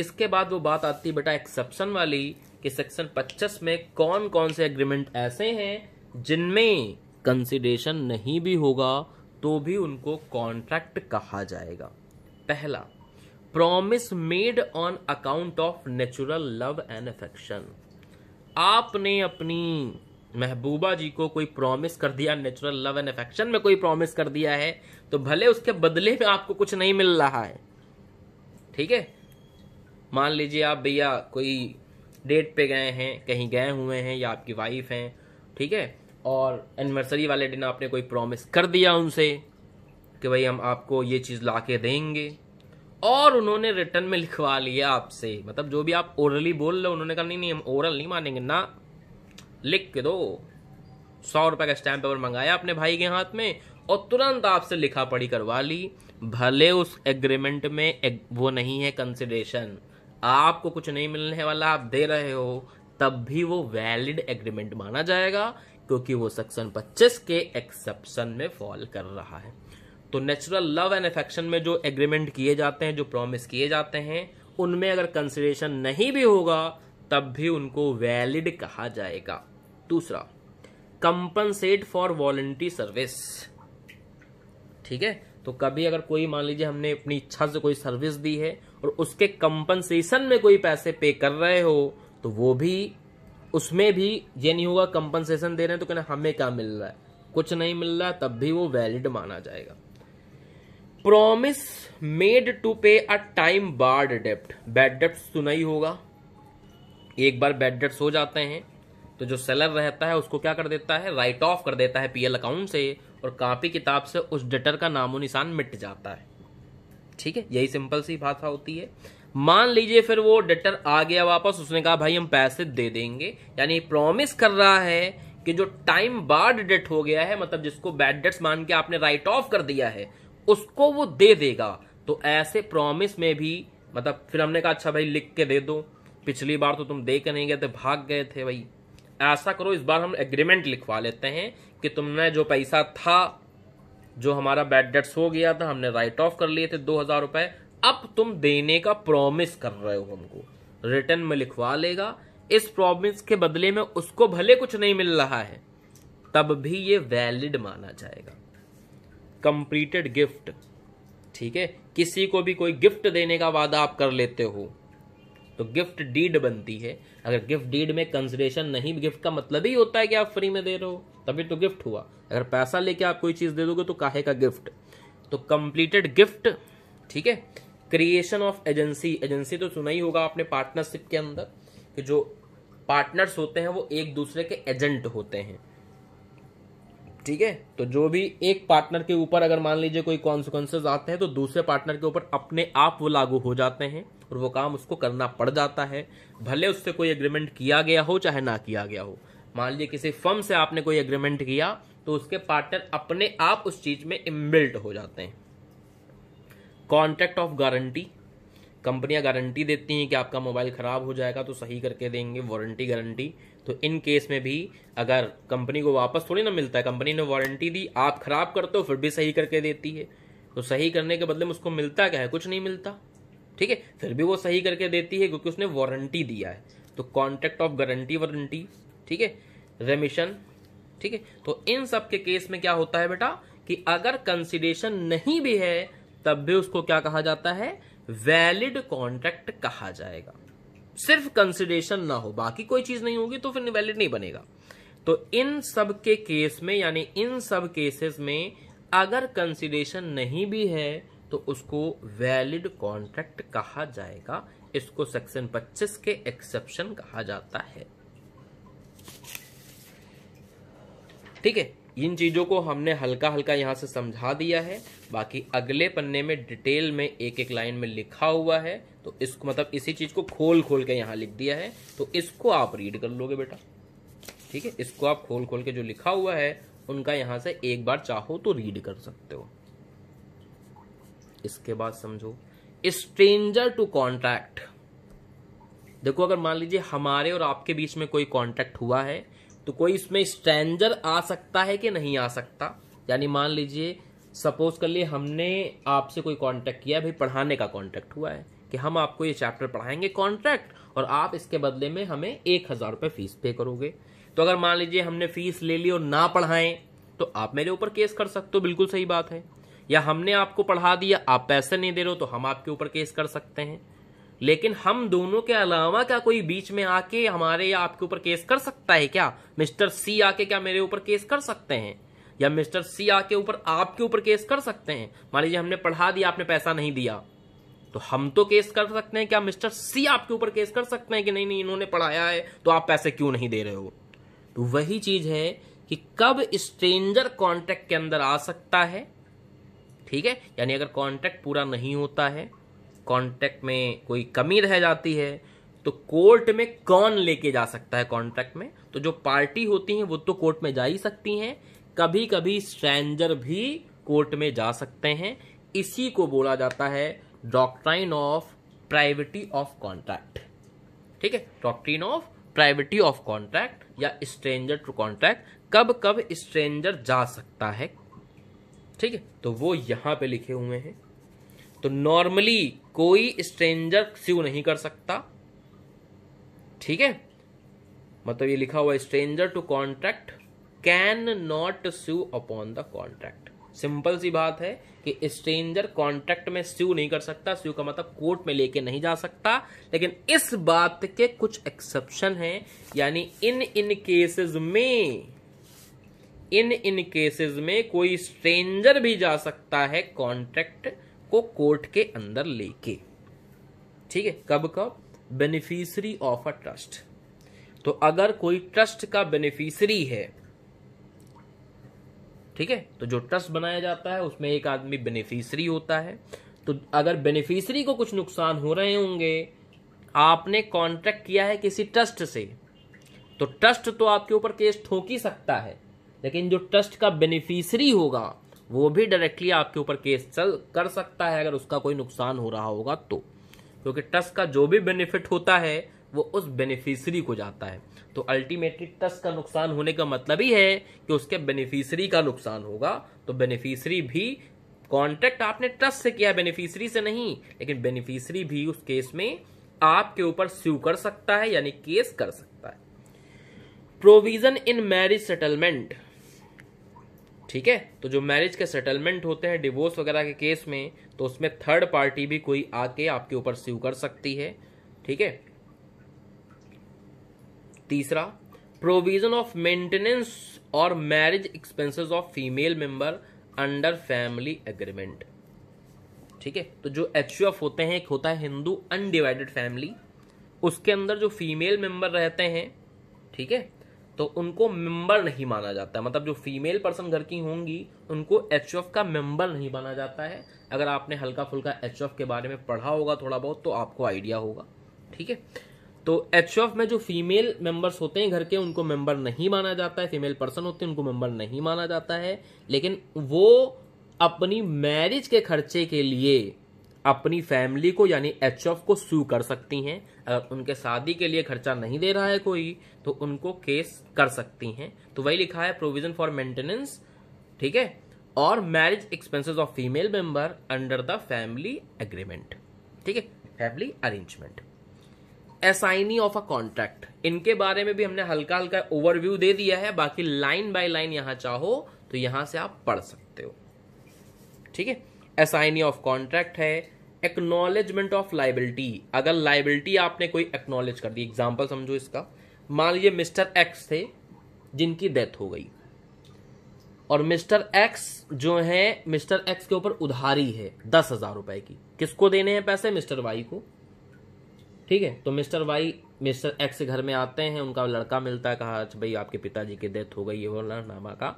A: इसके बाद वो बात आती है बेटा एक्सेप्शन वाली कि सेक्शन 25 में कौन कौन से एग्रीमेंट ऐसे हैं जिनमें कंसिडरेशन नहीं भी होगा तो भी उनको कॉन्ट्रैक्ट कहा जाएगा पहला promise made on account of natural love and affection आपने अपनी महबूबा जी को कोई प्रॉमिस कर दिया नेचुरल लव एंड अफेक्शन में कोई प्रॉमिस कर दिया है तो भले उसके बदले में आपको कुछ नहीं मिल रहा है ठीक है मान लीजिए आप भैया कोई डेट पे गए हैं कहीं गए हुए हैं या आपकी वाइफ हैं ठीक है और एनिवर्सरी वाले दिन आपने कोई प्रॉमिस कर दिया उनसे कि भाई हम आपको ये चीज़ ला के देंगे और उन्होंने रिटर्न में लिखवा लिया आपसे मतलब जो भी आप ओरली बोल रहे हो उन्होंने कहा नहीं नहीं हम ओरल नहीं मानेंगे ना लिख के दो सौ रुपए का स्टैम्प पेपर मंगाया अपने भाई के हाथ में और तुरंत आपसे लिखा पढ़ी करवा ली भले उस एग्रीमेंट में एग, वो नहीं है कंसिडरेशन आपको कुछ नहीं मिलने वाला आप दे रहे हो तब भी वो वैलिड एग्रीमेंट माना जाएगा क्योंकि वो सेक्शन 25 के एक्सेप्शन में फॉल कर रहा है तो नेचुरल लव एंड अफेक्शन में जो एग्रीमेंट किए जाते हैं जो प्रॉमिस किए जाते हैं उनमें अगर कंसिडरेशन नहीं भी होगा तब भी उनको वैलिड कहा जाएगा दूसरा कंपनसेट फॉर वॉलंटी सर्विस ठीक है तो कभी अगर कोई मान लीजिए हमने अपनी इच्छा से कोई सर्विस दी है और उसके कंपनसेशन में कोई पैसे पे कर रहे हो तो वो भी उसमें भी ये नहीं होगा कंपनसेशन दे रहे हैं तो कहना हमें क्या मिल रहा है कुछ नहीं मिल रहा तब भी वो वैलिड माना जाएगा प्रोमिस मेड टू पे a time barred dept bad डेप्ट सुना ही होगा एक बार बैड डेप्ट हो जाते हैं तो जो सेलर रहता है उसको क्या कर देता है राइट ऑफ कर देता है पीएल अकाउंट से और कापी किताब से उस डेटर का नामो निशान मिट जाता है ठीक है यही सिंपल सी भाषा होती है मान लीजिए फिर वो डेटर आ गया वापस उसने कहा भाई हम पैसे दे देंगे यानी प्रॉमिस कर रहा है कि जो टाइम बार्ड डेट हो गया है मतलब जिसको बैड डेट्स मान के आपने राइट ऑफ कर दिया है उसको वो दे देगा तो ऐसे प्रॉमिस में भी मतलब फिर हमने कहा अच्छा भाई लिख के दे दो पिछली बार तो तुम दे के नहीं गए थे भाग गए थे भाई ऐसा करो इस बार हम एग्रीमेंट लिखवा लेते हैं कि तुमने जो पैसा था जो हमारा बैड डेट्स हो गया था हमने राइट ऑफ कर लिए थे दो हजार रुपए अब तुम देने का प्रॉमिस कर रहे हो हमको रिटर्न में लिखवा लेगा इस प्रॉमिस के बदले में उसको भले कुछ नहीं मिल रहा है तब भी ये वैलिड माना जाएगा कंप्लीटेड गिफ्ट ठीक है किसी को भी कोई गिफ्ट देने का वादा आप कर लेते हो तो गिफ्ट डीड बनती है अगर गिफ्ट डीड में कंसिडरेशन नहीं गिफ्ट का मतलब ही होता है कि आप फ्री में दे रहे हो तभी तो गिफ्ट हुआ अगर पैसा लेके आप कोई चीज दे दोगे तो काहे का गिफ्ट तो कंप्लीटेड गिफ्ट ठीक है क्रिएशन ऑफ एजेंसी एजेंसी तो सुना ही होगा आपने पार्टनरशिप के अंदर कि जो पार्टनर्स होते हैं वो एक दूसरे के एजेंट होते हैं ठीक है तो जो भी एक पार्टनर के ऊपर अगर मान लीजिए कोई कॉन्सिक्वेंसेज आते हैं तो दूसरे पार्टनर के ऊपर अपने आप वो लागू हो जाते हैं और वो काम उसको करना पड़ जाता है भले उससे कोई एग्रीमेंट किया गया हो चाहे ना किया गया हो मान लीजिए किसी फर्म से आपने कोई एग्रीमेंट किया तो उसके पार्टनर अपने आप उस चीज में इमिल्ट हो जाते हैं कॉन्ट्रैक्ट ऑफ गारंटी कंपनियां गारंटी देती हैं कि आपका मोबाइल ख़राब हो जाएगा तो सही करके देंगे वारंटी गारंटी तो इन केस में भी अगर कंपनी को वापस थोड़ी ना मिलता है कंपनी ने वारंटी दी आप ख़राब करते हो फिर भी सही करके देती है तो सही करने के बदले में उसको मिलता क्या है कुछ नहीं मिलता ठीक है फिर भी वो सही करके देती है क्योंकि उसने वारंटी दिया है तो कॉन्ट्रैक्ट ऑफ गारंटी वारंटी ठीक है रेमिशन ठीक है तो इन सब के केस में क्या होता है बेटा कि अगर कंसिडेशन नहीं भी है तब भी उसको क्या कहा जाता है वैलिड कॉन्ट्रैक्ट कहा जाएगा सिर्फ कंसिडेशन ना हो बाकी कोई चीज नहीं होगी तो फिर वैलिड नहीं बनेगा तो इन सब के केस में यानी इन सब केसेस में अगर कंसिडेशन नहीं भी है तो उसको वैलिड कॉन्ट्रैक्ट कहा जाएगा इसको सेक्शन 25 के एक्सेप्शन कहा जाता है ठीक है इन चीज़ों को हमने हल्का हल्का यहां से समझा दिया है बाकी अगले पन्ने में डिटेल में एक एक लाइन में लिखा हुआ है तो इसको मतलब इसी चीज़ को खोल खोल के यहां लिख दिया है तो इसको आप रीड कर लोगे बेटा ठीक है इसको आप खोल खोल के जो लिखा हुआ है उनका यहां से एक बार चाहो तो रीड कर सकते हो इसके बाद समझो स्ट्रेंजर टू कॉन्ट्रैक्ट देखो अगर मान लीजिए हमारे और आपके बीच में कोई कॉन्ट्रैक्ट हुआ है तो कोई इसमें स्ट्रेंजर आ सकता है कि नहीं आ सकता यानी मान लीजिए सपोज कर लिए हमने आपसे कोई कांटेक्ट किया भाई पढ़ाने का कांटेक्ट हुआ है कि हम आपको ये चैप्टर पढ़ाएंगे कॉन्ट्रैक्ट और आप इसके बदले में हमें एक हज़ार रुपये फीस पे करोगे तो अगर मान लीजिए हमने फीस ले ली और ना पढ़ाएं तो आप मेरे ऊपर केस कर सकते हो बिल्कुल सही बात है या हमने आपको पढ़ा दिया आप पैसे नहीं दे रहे हो तो हम आपके ऊपर केस कर सकते हैं लेकिन हम दोनों के अलावा क्या कोई बीच में आके हमारे या आपके ऊपर केस कर सकता है क्या मिस्टर सी आके क्या मेरे ऊपर केस कर सकते हैं या मिस्टर सी आके ऊपर आपके ऊपर केस कर सकते हैं मान लीजिए हमने पढ़ा दिया आपने पैसा नहीं दिया तो हम तो केस कर सकते हैं क्या मिस्टर सी आपके ऊपर केस कर सकते हैं कि नहीं नहीं इन्होंने पढ़ाया है तो आप पैसे क्यों नहीं दे रहे हो तो वही चीज है कि कब स्ट्रेंजर कॉन्ट्रैक्ट के अंदर आ सकता है ठीक है यानी अगर कॉन्ट्रैक्ट पूरा नहीं होता है कॉन्ट्रैक्ट में कोई कमी रह जाती है तो कोर्ट में कौन लेके जा सकता है कॉन्ट्रैक्ट में तो जो पार्टी होती है वो तो कोर्ट में जा ही सकती हैं कभी कभी स्ट्रेंजर भी कोर्ट में जा सकते हैं इसी को बोला जाता है doctrine of privity of contract ठीक है doctrine of privity of contract या स्ट्रेंजर टू कॉन्ट्रैक्ट कब कब स्ट्रेंजर जा सकता है ठीक है तो वो यहां पे लिखे हुए हैं तो नॉर्मली कोई स्ट्रेंजर स्यू नहीं कर सकता ठीक है मतलब ये लिखा हुआ stranger to contract can not sue upon the contract simple सी बात है कि स्ट्रेंजर कॉन्ट्रैक्ट में स्यू नहीं कर सकता स्यू का मतलब कोर्ट में लेके नहीं जा सकता लेकिन इस बात के कुछ एक्सेप्शन हैं यानी इन इन केसेस में इन इन केसेस में कोई स्ट्रेंजर भी जा सकता है कॉन्ट्रैक्ट को कोर्ट के अंदर लेके ठीक है कब कब बेनिफिशरी ऑफ अ ट्रस्ट तो अगर कोई ट्रस्ट का बेनिफिशरी है ठीक है तो जो ट्रस्ट बनाया जाता है उसमें एक आदमी बेनिफिशरी होता है तो अगर बेनिफिशरी को कुछ नुकसान हो रहे होंगे आपने कॉन्ट्रैक्ट किया है किसी ट्रस्ट से तो ट्रस्ट तो आपके ऊपर केस ठोक ही सकता है लेकिन जो ट्रस्ट का बेनिफिशरी होगा वो भी डायरेक्टली आपके ऊपर केस चल कर सकता है अगर उसका कोई नुकसान हो रहा होगा तो क्योंकि ट्रस्ट का जो भी बेनिफिट होता है वो उस बेनिफिशरी को जाता है तो अल्टीमेटली ट्रस्ट का नुकसान होने का मतलब ही है कि उसके बेनिफिशरी का नुकसान होगा तो बेनिफिशरी भी कॉन्ट्रैक्ट आपने ट्रस्ट से किया बेनिफिशरी से नहीं लेकिन बेनिफिशरी भी उस केस में आपके ऊपर स्यू कर सकता है यानी केस कर सकता है प्रोविजन इन मैरिज सेटलमेंट ठीक है तो जो मैरिज के सेटलमेंट होते हैं डिवोर्स वगैरह के केस में तो उसमें थर्ड पार्टी भी कोई आके आपके ऊपर स्यू कर सकती है ठीक है तीसरा प्रोविजन ऑफ मेंटेनेंस और marriage expenses of female member under family agreement ठीक है तो जो एच होते हैं एक होता है हिंदू अनडिवाइडेड फैमिली उसके अंदर जो फीमेल मेंबर रहते हैं ठीक है तो उनको मेंबर नहीं माना जाता है मतलब जो फीमेल पर्सन घर की होंगी उनको एच का मेंबर नहीं माना जाता है अगर आपने हल्का फुल्का एच के बारे में पढ़ा होगा थोड़ा बहुत तो आपको आइडिया होगा ठीक है तो एच में जो फीमेल मेंबर्स होते हैं घर के उनको मेंबर नहीं माना जाता है फीमेल पर्सन होते हैं उनको मेंबर नहीं माना जाता है लेकिन वो अपनी मैरिज के खर्चे के लिए अपनी फैमिली को यानी एच को सू कर सकती हैं उनके शादी के लिए खर्चा नहीं दे रहा है कोई तो उनको केस कर सकती हैं तो वही लिखा है प्रोविजन फॉर मेंटेनेंस ठीक है और marriage expenses of female member under the family agreement ठीक है family arrangement assignee of a contract इनके बारे में भी हमने हल्का हल्का ओवरव्यू दे दिया है बाकी लाइन बाय लाइन यहां चाहो तो यहां से आप पढ़ सकते हो ठीक है असाइनी ऑफ कॉन्ट्रैक्ट है एक्नोलेजमेंट ऑफ लाइबिलिटी अगर लाइबिलिटी आपने कोई एक्नोलेज कर दी एग्जाम्पल समझो इसका मान लीजिए मिस्टर एक्स थे जिनकी डेथ हो गई और मिस्टर एक्स जो है मिस्टर एक्स के ऊपर उधारी है दस हजार रुपए की किसको देने हैं पैसे मिस्टर वाई को ठीक है तो मिस्टर वाई मिस्टर एक्स के घर में आते हैं उनका लड़का मिलता है कहा अच्छा भाई आपके पिताजी की डेथ हो गई ये नामा का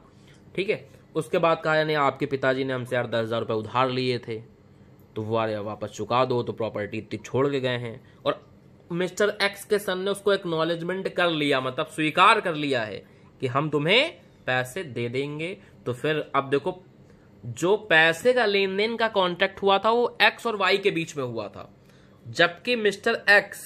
A: ठीक है उसके बाद कहा यानी आपके पिताजी ने हमसे यार दस हजार रुपये उधार लिए थे तो वो वापस चुका दो तो प्रॉपर्टी इतनी छोड़ के गए हैं और मिस्टर एक्स के सन ने उसको एक्नोलेजमेंट कर लिया मतलब स्वीकार कर लिया है कि हम तुम्हें पैसे दे देंगे तो फिर अब देखो जो पैसे का लेन देन का कॉन्ट्रैक्ट हुआ था वो एक्स और वाई के बीच में हुआ था जबकि मिस्टर एक्स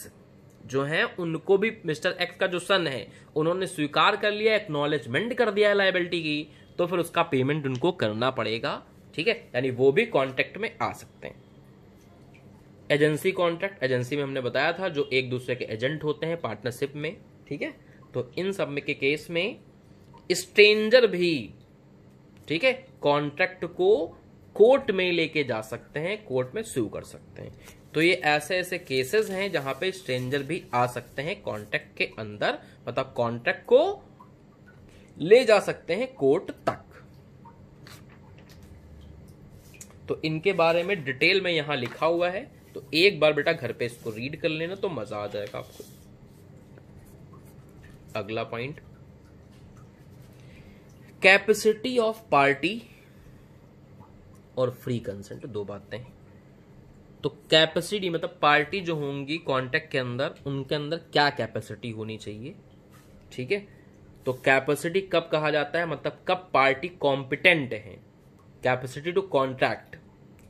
A: जो है उनको भी मिस्टर एक्स का जो सन है उन्होंने स्वीकार कर लिया एक्नोलेजमेंट कर दिया है लाइबिलिटी की तो फिर उसका पेमेंट उनको करना पड़ेगा ठीक है यानी वो भी कॉन्ट्रैक्ट में आ सकते हैं एजेंसी कॉन्ट्रैक्ट एजेंसी में हमने बताया था जो एक दूसरे के एजेंट होते हैं पार्टनरशिप में ठीक है तो इन सब में के केस में स्ट्रेंजर भी ठीक है कॉन्ट्रैक्ट को कोर्ट में लेके जा सकते हैं कोर्ट में सू कर सकते हैं तो ये ऐसे ऐसे केसेस हैं जहां पे स्ट्रेंजर भी आ सकते हैं कॉन्ट्रैक्ट के अंदर मतलब कॉन्ट्रैक्ट को ले जा सकते हैं कोर्ट तक तो इनके बारे में डिटेल में यहाँ लिखा हुआ है तो एक बार बेटा घर पे इसको रीड कर लेना तो मजा आ जाएगा आपको अगला पॉइंट कैपेसिटी ऑफ पार्टी और फ्री कंसेंट दो बातें तो कैपेसिटी मतलब पार्टी जो होंगी कॉन्टेक्ट के अंदर उनके अंदर क्या कैपेसिटी होनी चाहिए ठीक है तो कैपेसिटी कब कहा जाता है मतलब कब पार्टी कॉम्पिटेंट है कैपेसिटी टू कॉन्ट्रैक्ट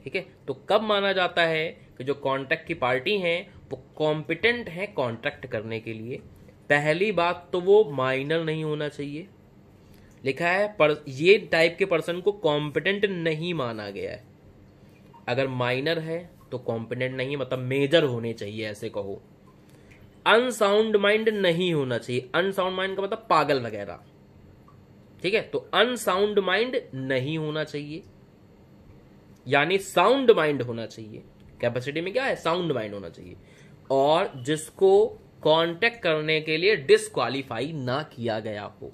A: ठीक है तो कब माना जाता है कि जो कॉन्ट्रैक्ट की पार्टी हैं वो कॉम्पिटेंट हैं कॉन्ट्रैक्ट करने के लिए पहली बात तो वो माइनर नहीं होना चाहिए लिखा है पर ये टाइप के पर्सन को कॉम्पिटेंट नहीं माना गया है अगर माइनर है तो कॉम्पिटेंट नहीं मतलब मेजर होने चाहिए ऐसे कहो अनसाउंड माइंड नहीं होना चाहिए अनसाउंड माइंड का मतलब पागल वगैरह ठीक है तो अनसाउंड माइंड नहीं होना चाहिए यानी साउंड माइंड होना चाहिए कैपेसिटी में क्या है साउंड माइंड होना चाहिए और जिसको कांटेक्ट करने के लिए डिसक्वालीफाई ना किया गया हो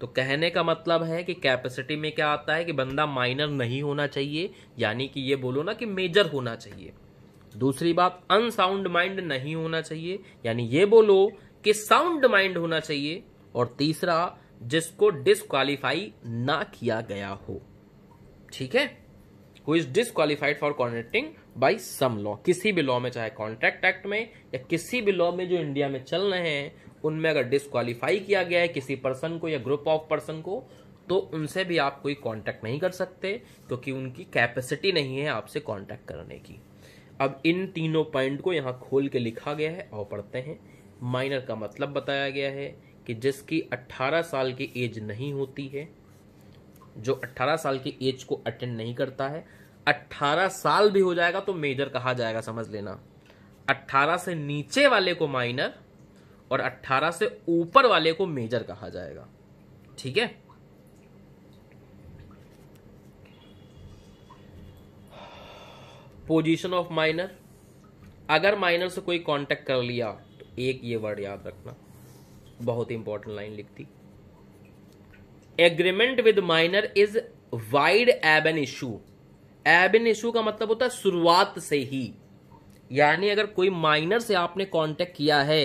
A: तो कहने का मतलब है कि कैपेसिटी में क्या आता है कि बंदा माइनर नहीं होना चाहिए यानी कि ये बोलो ना कि मेजर होना चाहिए दूसरी बात अनसाउंड माइंड नहीं होना चाहिए यानी ये बोलो कि साउंड माइंड होना चाहिए और तीसरा जिसको डिसक्वालीफाई ना किया गया हो ठीक है who is disqualified for contracting by some law किसी भी लॉ में चाहे कॉन्ट्रैक्ट एक्ट में या किसी भी लॉ में जो इंडिया में चल रहे हैं उनमें अगर डिसक्वालीफाई किया गया है किसी पर्सन को या ग्रुप ऑफ पर्सन को तो उनसे भी आप कोई कॉन्टेक्ट नहीं कर सकते क्योंकि उनकी कैपेसिटी नहीं है आपसे कॉन्टैक्ट करने की अब इन तीनों पॉइंट को यहाँ खोल के लिखा गया है और पढ़ते हैं माइनर का मतलब बताया गया है कि जिसकी 18 साल की एज नहीं होती है जो 18 साल की एज को अटेंड नहीं करता है 18 साल भी हो जाएगा तो मेजर कहा जाएगा समझ लेना 18 से नीचे वाले को माइनर और 18 से ऊपर वाले को मेजर कहा जाएगा ठीक है पोजीशन ऑफ माइनर अगर माइनर से कोई कांटेक्ट कर लिया तो एक ये वर्ड याद रखना बहुत इंपॉर्टेंट लाइन लिखती agreement with minor is void ab initio ab initio का मतलब होता है शुरुआत से ही यानी अगर कोई माइनर से आपने कांटेक्ट किया है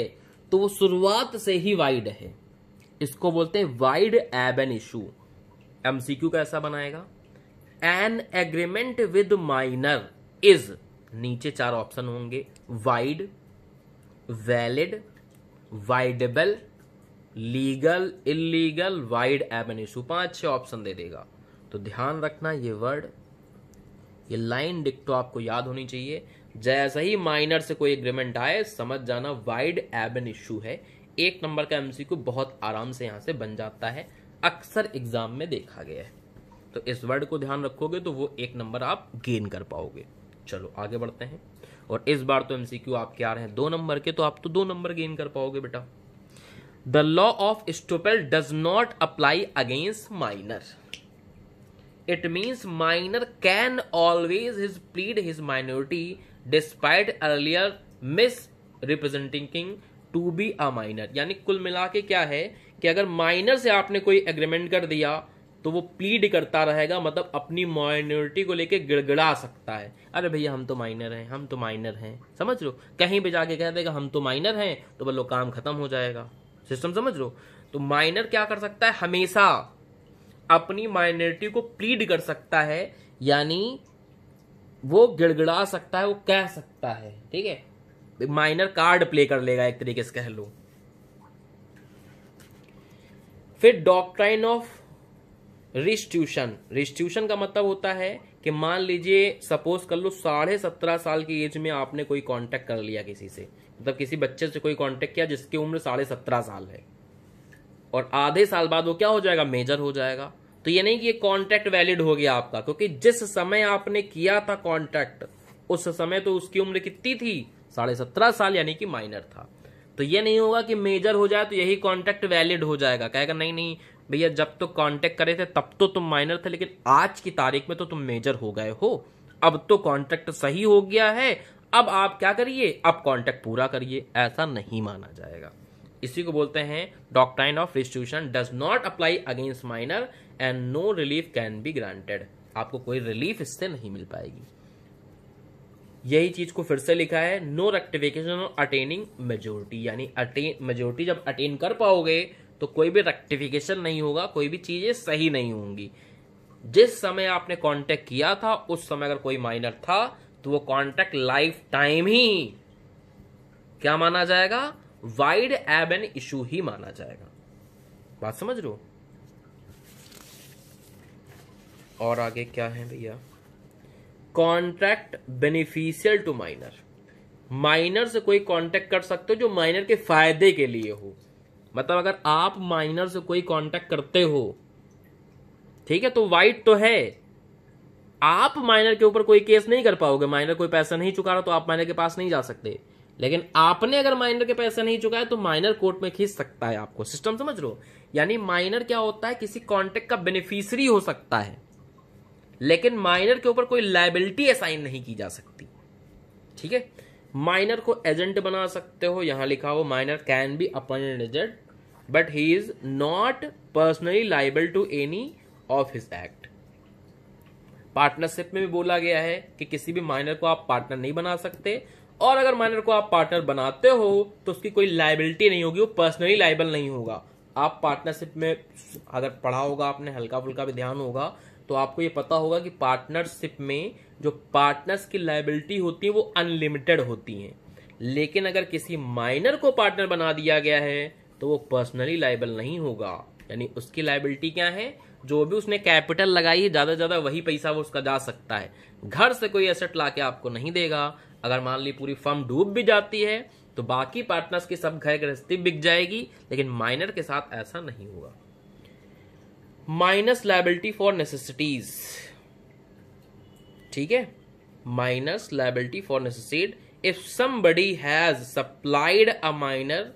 A: तो वो शुरुआत से ही वाइड है इसको बोलते हैं wide ab an issue MCQ कैसा बनाएगा an agreement with minor is नीचे चार ऑप्शन होंगे void valid voidable legal illegal void एवेन्यू पांच छह ऑप्शन दे देगा तो ध्यान रखना ये वर्ड ये लाइन डिक्टो आपको याद होनी चाहिए जैसा ही माइनर से कोई एग्रीमेंट आए समझ जाना वाइड एबन इशू है एक नंबर का एमसीक्यू बहुत आराम से यहां से बन जाता है अक्सर एग्जाम में देखा गया है तो इस वर्ड को ध्यान रखोगे तो वो एक नंबर आप गेन कर पाओगे चलो आगे बढ़ते हैं और इस बार तो एमसीक्यू आपके आ रहे हैं दो नंबर के तो आप तो दो नंबर गेन कर पाओगे बेटा the law of estoppel does not apply against minor it means minor can always his plead his minority despite earlier misrepresenting to be a minor यानी कुल मिला के क्या है कि अगर माइनर से आपने कोई एग्रीमेंट कर दिया तो वो प्लीड करता रहेगा मतलब अपनी माइनोरिटी को लेके गिड़गिड़ा सकता है अरे भैया हम तो माइनर हैं हम तो माइनर हैं समझ लो कहीं पे जाके कह देगा हम तो माइनर हैं तो बोलो काम खत्म हो जाएगा सिस्टम समझ लो तो माइनर क्या कर सकता है हमेशा अपनी माइनॉरिटी को प्लीड कर सकता है यानी वो गिड़गिड़ा सकता है वो कह सकता है ठीक है माइनर कार्ड प्ले कर लेगा एक तरीके से कह लो फिर डॉक्ट्राइन ऑफ रिस्ट्यूशन रिस्ट्यूशन का मतलब होता है कि मान लीजिए सपोज कर लो साढ़े सत्रह साल की एज में आपने कोई कांटेक्ट कर लिया किसी से मतलब तो किसी बच्चे से कोई कांटेक्ट किया जिसकी उम्र साढ़े सत्रह साल है और आधे साल बाद वो क्या हो जाएगा मेजर हो जाएगा तो ये नहीं कि ये कॉन्ट्रैक्ट वैलिड हो गया आपका क्योंकि जिस समय आपने किया था कॉन्टैक्ट उस समय तो उसकी उम्र कितनी थी साढ़े सत्रह साल यानी कि माइनर था तो ये नहीं होगा कि मेजर हो जाए तो यही कॉन्ट्रैक्ट वैलिड हो जाएगा कहेगा नहीं नहीं भैया जब तो कांटेक्ट करे थे तब तो तुम माइनर थे लेकिन आज की तारीख में तो तुम मेजर हो गए हो अब तो कॉन्ट्रैक्ट सही हो गया है अब आप क्या करिए अब कॉन्ट्रैक्ट पूरा करिए ऐसा नहीं माना जाएगा इसी को बोलते हैं doctrine of restitution does not apply against minor and no relief can be granted आपको कोई रिलीफ इससे नहीं मिल पाएगी यही चीज को फिर से लिखा है नो रेक्टिफिकेशन अटेनिंग मेजोरिटी यानी अटेन मेजोरिटी जब अटेन कर पाओगे तो कोई भी रेक्टिफिकेशन नहीं होगा कोई भी चीज़ें सही नहीं होंगी जिस समय आपने कांटेक्ट किया था उस समय अगर कोई माइनर था तो वो कांटेक्ट लाइफ टाइम ही क्या माना जाएगा वाइड एब एन इशू ही माना जाएगा बात समझ लो और आगे क्या है भैया contract beneficial to minor minor से कोई कांटेक्ट कर सकते हो जो माइनर के फायदे के लिए हो मतलब अगर आप माइनर से कोई कांटेक्ट करते हो ठीक है तो वाइट तो है आप माइनर के ऊपर कोई केस नहीं कर पाओगे माइनर कोई पैसा नहीं चुका रहा तो आप माइनर के पास नहीं जा सकते लेकिन आपने अगर माइनर के पैसा नहीं चुकाया तो माइनर कोर्ट में खींच सकता है आपको सिस्टम समझ लो यानी माइनर क्या होता है किसी कॉन्ट्रैक्ट का बेनिफिशरी हो सकता है लेकिन माइनर के ऊपर कोई लाइबिलिटी असाइन नहीं की जा सकती ठीक है माइनर को एजेंट बना सकते हो यहां लिखा हो minor can be appointed agent but he is not personally liable to any of his act partnership में भी बोला गया है कि किसी भी माइनर को आप पार्टनर नहीं बना सकते और अगर माइनर को आप पार्टनर बनाते हो तो उसकी कोई लाइबिलिटी नहीं होगी वो पर्सनली लाइबल नहीं होगा आप पार्टनरशिप में अगर पढ़ा होगा आपने हल्का फुल्का भी ध्यान होगा तो आपको ये पता होगा कि पार्टनरशिप में जो पार्टनर्स की लाइबिलिटी होती है वो अनलिमिटेड होती है लेकिन अगर किसी माइनर को पार्टनर बना दिया गया है तो वो पर्सनली लाइबल नहीं होगा यानी उसकी लाइबिलिटी क्या है जो भी उसने कैपिटल लगाई है ज़्यादा से ज़्यादा वही पैसा वो उसका जा सकता है घर से कोई एसेट ला के आपको नहीं देगा अगर मान ली पूरी फर्म डूब भी जाती है तो बाकी पार्टनर्स की सब घर गृहस्थी बिक जाएगी लेकिन माइनर के साथ ऐसा नहीं होगा माइनस लाइबिलिटी फॉर नेसेसिटीज ठीक है minor's liability for necessity if somebody has supplied a minor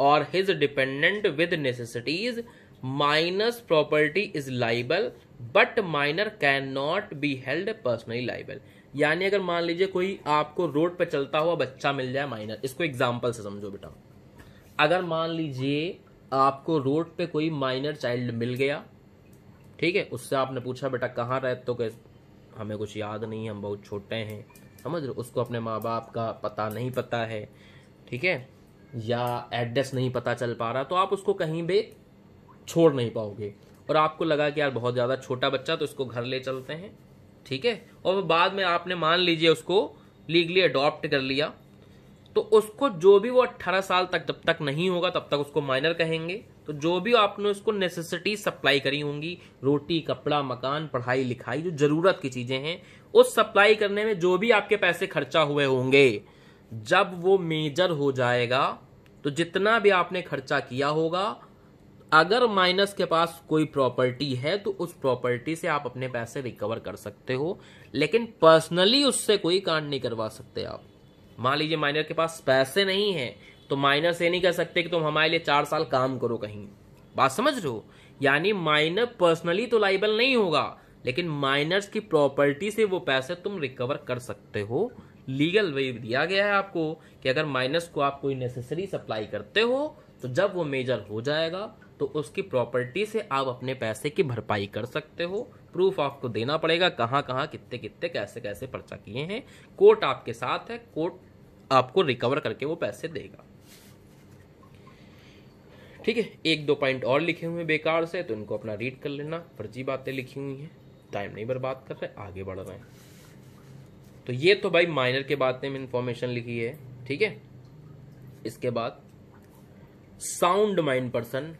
A: और his dependent with necessities minor's property is liable but minor can not be held personally liable यानी अगर मान लीजिए कोई आपको रोड पर चलता हुआ बच्चा मिल जाए माइनर इसको एग्जाम्पल से समझो बेटा अगर मान लीजिए आपको रोड पे कोई माइनर चाइल्ड मिल गया ठीक है उससे आपने पूछा बेटा कहाँ रहते तो कैसे हमें कुछ याद नहीं हम बहुत छोटे हैं समझ रहे उसको अपने माँ बाप का पता नहीं पता है ठीक है या एड्रेस नहीं पता चल पा रहा तो आप उसको कहीं भी छोड़ नहीं पाओगे और आपको लगा कि यार बहुत ज़्यादा छोटा बच्चा तो इसको घर ले चलते हैं ठीक है और बाद में आपने मान लीजिए उसको लीगली अडॉप्ट कर लिया तो उसको जो भी वो अट्ठारह साल तक जब तक नहीं होगा तब तक उसको माइनर कहेंगे तो जो भी आपने उसको नेसेसिटी सप्लाई करी होंगी रोटी कपड़ा मकान पढ़ाई लिखाई जो जरूरत की चीजें हैं उस सप्लाई करने में जो भी आपके पैसे खर्चा हुए होंगे जब वो मेजर हो जाएगा तो जितना भी आपने खर्चा किया होगा अगर माइनस के पास कोई प्रॉपर्टी है तो उस प्रॉपर्टी से आप अपने पैसे रिकवर कर सकते हो लेकिन पर्सनली उससे कोई कांड नहीं करवा सकते आप मान लीजिए माइनर के पास पैसे नहीं है तो माइनस ये नहीं कह सकते कि तुम हमारे लिए चार साल काम करो कहीं बात समझ रहे हो यानी माइनर पर्सनली तो लाइबल नहीं होगा लेकिन माइनर्स की प्रॉपर्टी से वो पैसे तुम रिकवर कर सकते हो लीगल वे दिया गया है आपको कि अगर माइनस को आप कोई नेसेसरी सप्लाई करते हो तो जब वो मेजर हो जाएगा तो उसकी प्रॉपर्टी से आप अपने पैसे की भरपाई कर सकते हो प्रूफ आपको देना पड़ेगा कहाँ कहाँ कितने कितने कैसे कैसे पर्चा किए हैं कोर्ट आपके साथ है कोर्ट आपको रिकवर करके वो पैसे देगा ठीक है एक दो पॉइंट और लिखे हुए बेकार से तो इनको अपना रीड कर लेना फर्जी बातें लिखी हुई हैं टाइम नहीं बर्बाद कर रहे आगे बढ़ रहे हैं तो ये तो भाई माइनर के बाद में इंफॉर्मेशन लिखी है ठीक है इसके बाद साउंड माइंड पर्सन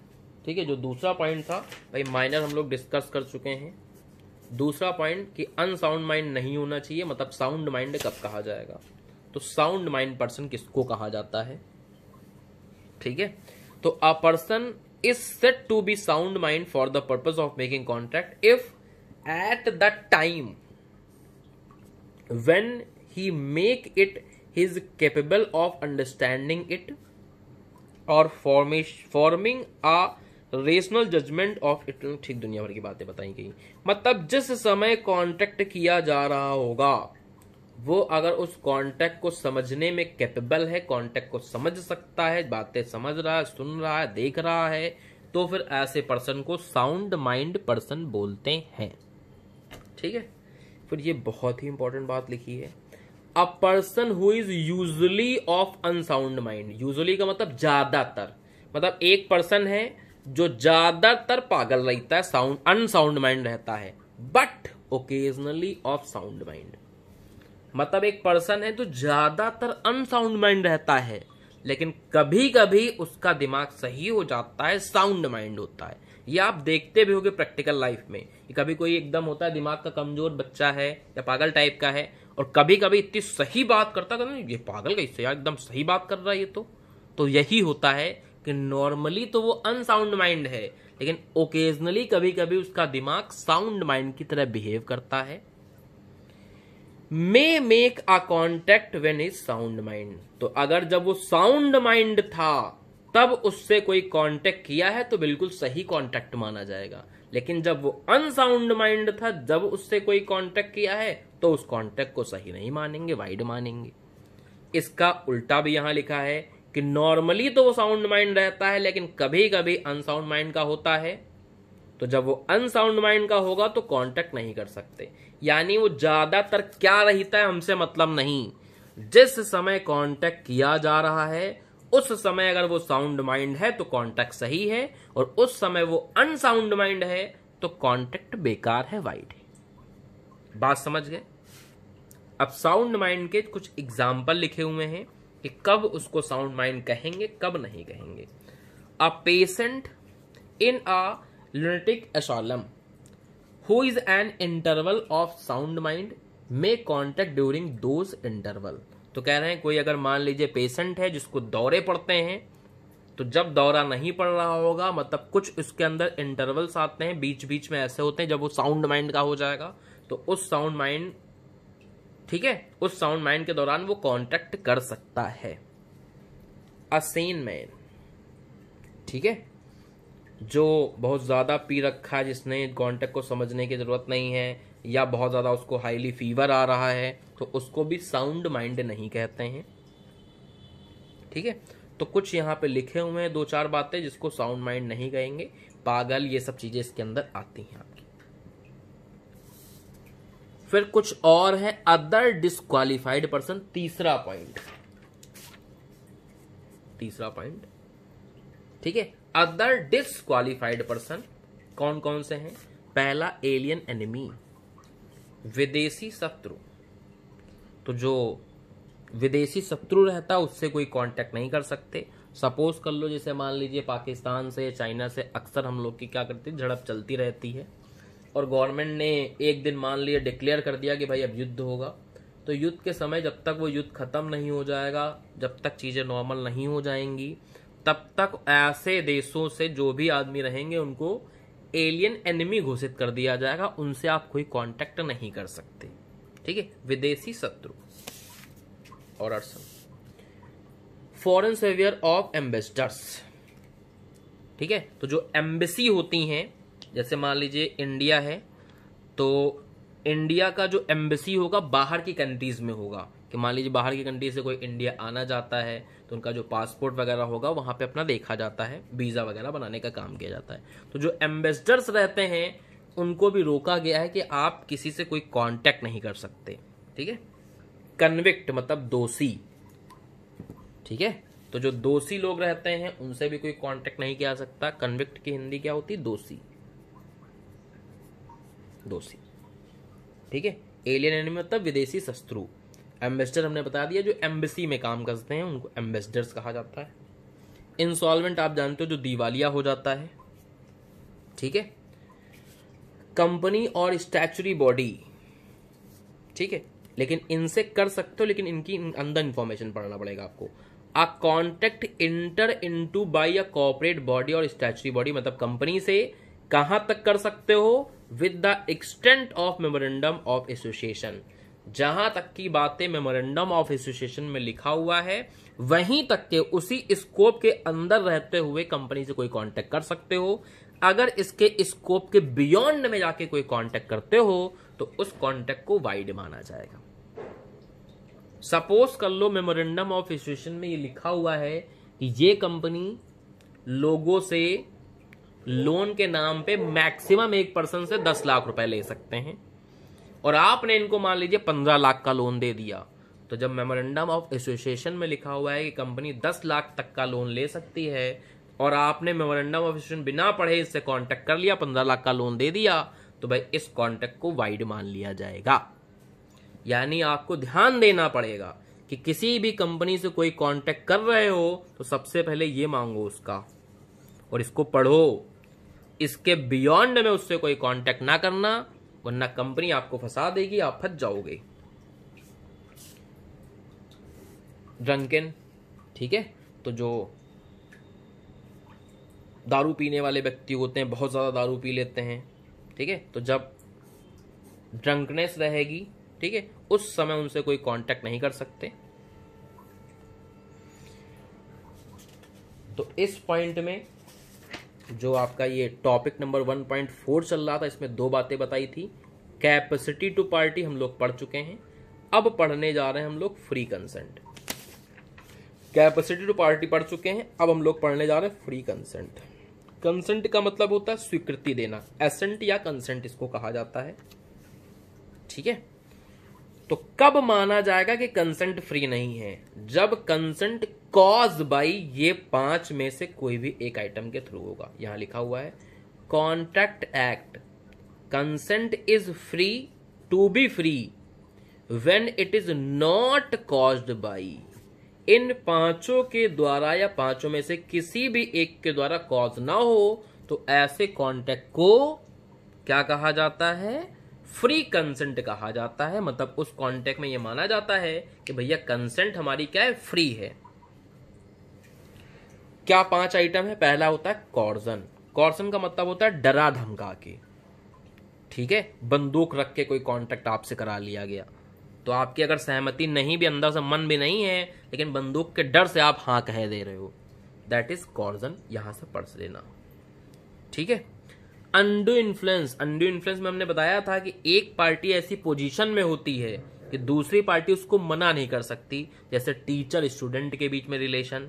A: ठीक है जो दूसरा पॉइंट था भाई माइनर हम लोग डिस्कस कर चुके हैं दूसरा पॉइंट कि अनसाउंड माइंड नहीं होना चाहिए मतलब साउंड माइंड कब कहा जाएगा तो साउंड माइंड पर्सन किसको कहा जाता है ठीक है तो a person is said to be sound mind for the purpose of making contract if at the time when he make it is capable of understanding it और forming a rational judgement of it ठीक दुनिया भर की बातें बताई गई मतलब जिस समय कांटेक्ट किया जा रहा होगा वो अगर उस कांटेक्ट को समझने में कैपेबल है कांटेक्ट को समझ सकता है बातें समझ रहा है सुन रहा है देख रहा है तो फिर ऐसे पर्सन को साउंड माइंड पर्सन बोलते हैं ठीक है फिर ये बहुत ही इंपॉर्टेंट बात लिखी है a person who is usually of unsound mind usually का मतलब ज्यादातर मतलब एक पर्सन है जो ज्यादातर पागल रहता है साउंड अनसाउंड माइंड रहता है but occasionally of sound mind मतलब एक पर्सन है जो ज्यादातर अनसाउंड माइंड रहता है लेकिन कभी कभी उसका दिमाग सही हो जाता है साउंड माइंड होता है ये आप देखते भी होगे प्रैक्टिकल लाइफ में कि कभी कोई एकदम होता है दिमाग का कमजोर बच्चा है या पागल टाइप का है और कभी कभी इतनी सही बात करता कहते ये पागल का इससे यार एकदम सही बात कर रहा है ये तो तो यही होता है कि नॉर्मली तो वो अनसाउंड माइंड है लेकिन ओकेजनली कभी कभी उसका दिमाग साउंड माइंड की तरह बिहेव करता है may make a contract when is sound mind तो अगर जब वो साउंड माइंड था तब उससे कोई कांटेक्ट किया है तो बिल्कुल सही कांटेक्ट माना जाएगा लेकिन जब वो अनसाउंड माइंड था जब उससे कोई कांटेक्ट किया है तो उस कांटेक्ट को सही नहीं मानेंगे वाइड मानेंगे इसका उल्टा भी यहां लिखा है कि नॉर्मली तो वो साउंड माइंड रहता है लेकिन कभी कभी अनसाउंड माइंड का होता है तो जब वो अनसाउंड माइंड का होगा तो कांटेक्ट नहीं कर सकते यानी वो ज्यादातर क्या रहता है हमसे मतलब नहीं जिस समय कांटेक्ट किया जा रहा है उस समय अगर वो साउंड माइंड है तो कॉन्टेक्ट सही है और उस समय वो अनसाउंड माइंड है तो कॉन्टेक्ट बेकार है वाइड है बात समझ गए अब साउंड माइंड के कुछ एग्जाम्पल लिखे हुए हैं कि कब उसको साउंड माइंड कहेंगे कब नहीं कहेंगे a patient in a lunatic asylum who is an interval of sound mind may contract during those interval तो कह रहे हैं कोई अगर मान लीजिए पेशेंट है जिसको दौरे पड़ते हैं तो जब दौरा नहीं पड़ रहा होगा मतलब कुछ उसके अंदर इंटरवल्स आते हैं बीच बीच में ऐसे होते हैं जब वो साउंड माइंड का हो जाएगा तो उस साउंड माइंड ठीक है उस साउंड माइंड के दौरान वो कॉन्टेक्ट कर सकता है असेन मैन ठीक है जो बहुत ज़्यादा पी रखा है जिसने कॉन्टेक्ट को समझने की ज़रूरत नहीं है या बहुत ज़्यादा उसको हाईली फीवर आ रहा है तो उसको भी साउंड माइंड नहीं कहते हैं ठीक है तो कुछ यहाँ पे लिखे हुए हैं दो चार बातें जिसको साउंड माइंड नहीं कहेंगे पागल ये सब चीजें इसके अंदर आती हैं आपकी फिर कुछ और है अदर डिस्कालीफाइड पर्सन तीसरा पॉइंट तीसरा पॉइंट ठीक है अदर डिस्कालीफाइड पर्सन कौन कौन से हैं पहला एलियन एनिमी विदेशी शत्रु तो जो विदेशी शत्रु रहता उससे कोई कांटेक्ट नहीं कर सकते सपोज कर लो जैसे मान लीजिए पाकिस्तान से चाइना से अक्सर हम लोग की क्या करती है झड़प चलती रहती है और गवर्नमेंट ने एक दिन मान लिया डिक्लेयर कर दिया कि भाई अब युद्ध होगा तो युद्ध के समय जब तक वो युद्ध खत्म नहीं हो जाएगा जब तक चीज़ें नॉर्मल नहीं हो जाएंगी तब तक ऐसे देशों से जो भी आदमी रहेंगे उनको एलियन एनिमी घोषित कर दिया जाएगा उनसे आप कोई कांटेक्ट नहीं कर सकते ठीक है विदेशी शत्रु और अर्सन फॉरन सेवियर ऑफ एम्बेसडर्स ठीक है तो जो एम्बेसी होती हैं जैसे मान लीजिए इंडिया है तो इंडिया का जो एम्बेसी होगा बाहर की कंट्रीज में होगा कि मान लीजिए बाहर की कंट्री से कोई इंडिया आना जाता है तो उनका जो पासपोर्ट वगैरह होगा वहां पे अपना देखा जाता है वीज़ा वगैरह बनाने का काम किया जाता है तो जो एम्बेसडर्स रहते हैं उनको भी रोका गया है कि आप किसी से कोई कांटेक्ट नहीं कर सकते ठीक है कन्विक्ट मतलब दोषी ठीक है तो जो दोषी लोग रहते हैं उनसे भी कोई कांटेक्ट नहीं किया सकता कन्विक्ट की हिंदी क्या होती दोषी दोषी ठीक है एलियन एनिमी मतलब विदेशी शत्रु एम्बेसडर हमने बता दिया जो एम्बेसी में काम करते हैं उनको एम्बेसडर्स कहा जाता है इंसॉल्वेंट आप जानते हो जो दिवालिया हो जाता है ठीक है कंपनी और स्टैचुरी बॉडी ठीक है लेकिन इनसे कर सकते हो लेकिन इनकी अंदर इंफॉर्मेशन पढ़ना पड़ेगा आपको a contract enter into by a corporate body और स्टैचुरी बॉडी मतलब कंपनी से कहां तक कर सकते हो with the extent of memorandum of association जहां तक की बातें मेमोरेंडम ऑफ एसोसिएशन में लिखा हुआ है वहीं तक के उसी स्कोप के अंदर रहते हुए कंपनी से कोई कांटेक्ट कर सकते हो अगर इसके स्कोप के बियॉन्ड में जाके कोई कांटेक्ट करते हो तो उस कांटेक्ट को वाइड माना जाएगा सपोज कर लो मेमोरेंडम ऑफ एसोसिएशन में ये लिखा हुआ है कि ये कंपनी लोगों से लोन के नाम पे मैक्सिमम एक पर्सन से दस लाख रुपए ले सकते हैं और आपने इनको मान लीजिए पंद्रह लाख का लोन दे दिया तो जब मेमोरेंडम ऑफ एसोसिएशन में लिखा हुआ है कि कंपनी दस लाख तक का लोन ले सकती है और आपने मेमोरेंडम ऑफ एक्सटेंशन बिना पढ़े इससे कॉन्टैक्ट कर लिया पंद्रह लाख का लोन दे दिया तो भाई इस कॉन्टैक्ट को वाइड मान लिया जाएगा यानी आपको ध्यान देना पड़ेगा कि किसी भी कंपनी से कोई कांटेक्ट कर रहे हो तो सबसे पहले ये मांगो उसका और इसको पढ़ो इसके बियॉन्ड में उससे कोई कांटेक्ट ना करना वरना कंपनी आपको फंसा देगी आप फंस जाओगे ड्रंकन ठीक है तो जो दारू पीने वाले व्यक्ति होते हैं बहुत ज़्यादा दारू पी लेते हैं ठीक है तो जब ड्रंकनेस रहेगी ठीक है उस समय उनसे कोई कांटेक्ट नहीं कर सकते तो इस पॉइंट में जो आपका ये topic number one point four चल रहा था इसमें दो बातें बताई थी कैपेसिटी टू पार्टी हम लोग पढ़ चुके हैं अब पढ़ने जा रहे हैं हम लोग free consent capacity to party पढ़ चुके हैं अब हम लोग पढ़ने जा रहे हैं फ्री कंसेंट कंसेंट का मतलब होता है स्वीकृति देना एसेंट या कंसेंट इसको कहा जाता है ठीक है तो कब माना जाएगा कि कंसेंट फ्री नहीं है जब कंसेंट कॉज बाई ये पांच में से कोई भी एक आइटम के थ्रू होगा यहां लिखा हुआ है contract act consent is free to be free when it is not caused by इन पांचों के द्वारा या पांचों में से किसी भी एक के द्वारा कॉज ना हो तो ऐसे कॉन्टैक्ट को क्या कहा जाता है फ्री कंसेंट कहा जाता है मतलब उस कॉन्टेक्ट में यह माना जाता है कि भैया कंसेंट हमारी क्या है फ्री है क्या पांच आइटम है पहला होता है कॉर्जन कॉर्जन का मतलब होता है डरा धमका के ठीक है बंदूक रख के कोई कॉन्टेक्ट आपसे करा लिया गया तो आपकी अगर सहमति नहीं भी अंदर से मन भी नहीं है लेकिन बंदूक के डर से आप हाँ कह दे रहे हो दैट इज कॉर्जन यहां से पर्स लेना ठीक है अंडू इन्फ्लुएंस अंडू इन्फ्लुएंस में हमने बताया था कि एक पार्टी ऐसी पोजीशन में होती है कि दूसरी पार्टी उसको मना नहीं कर सकती जैसे टीचर स्टूडेंट के बीच में रिलेशन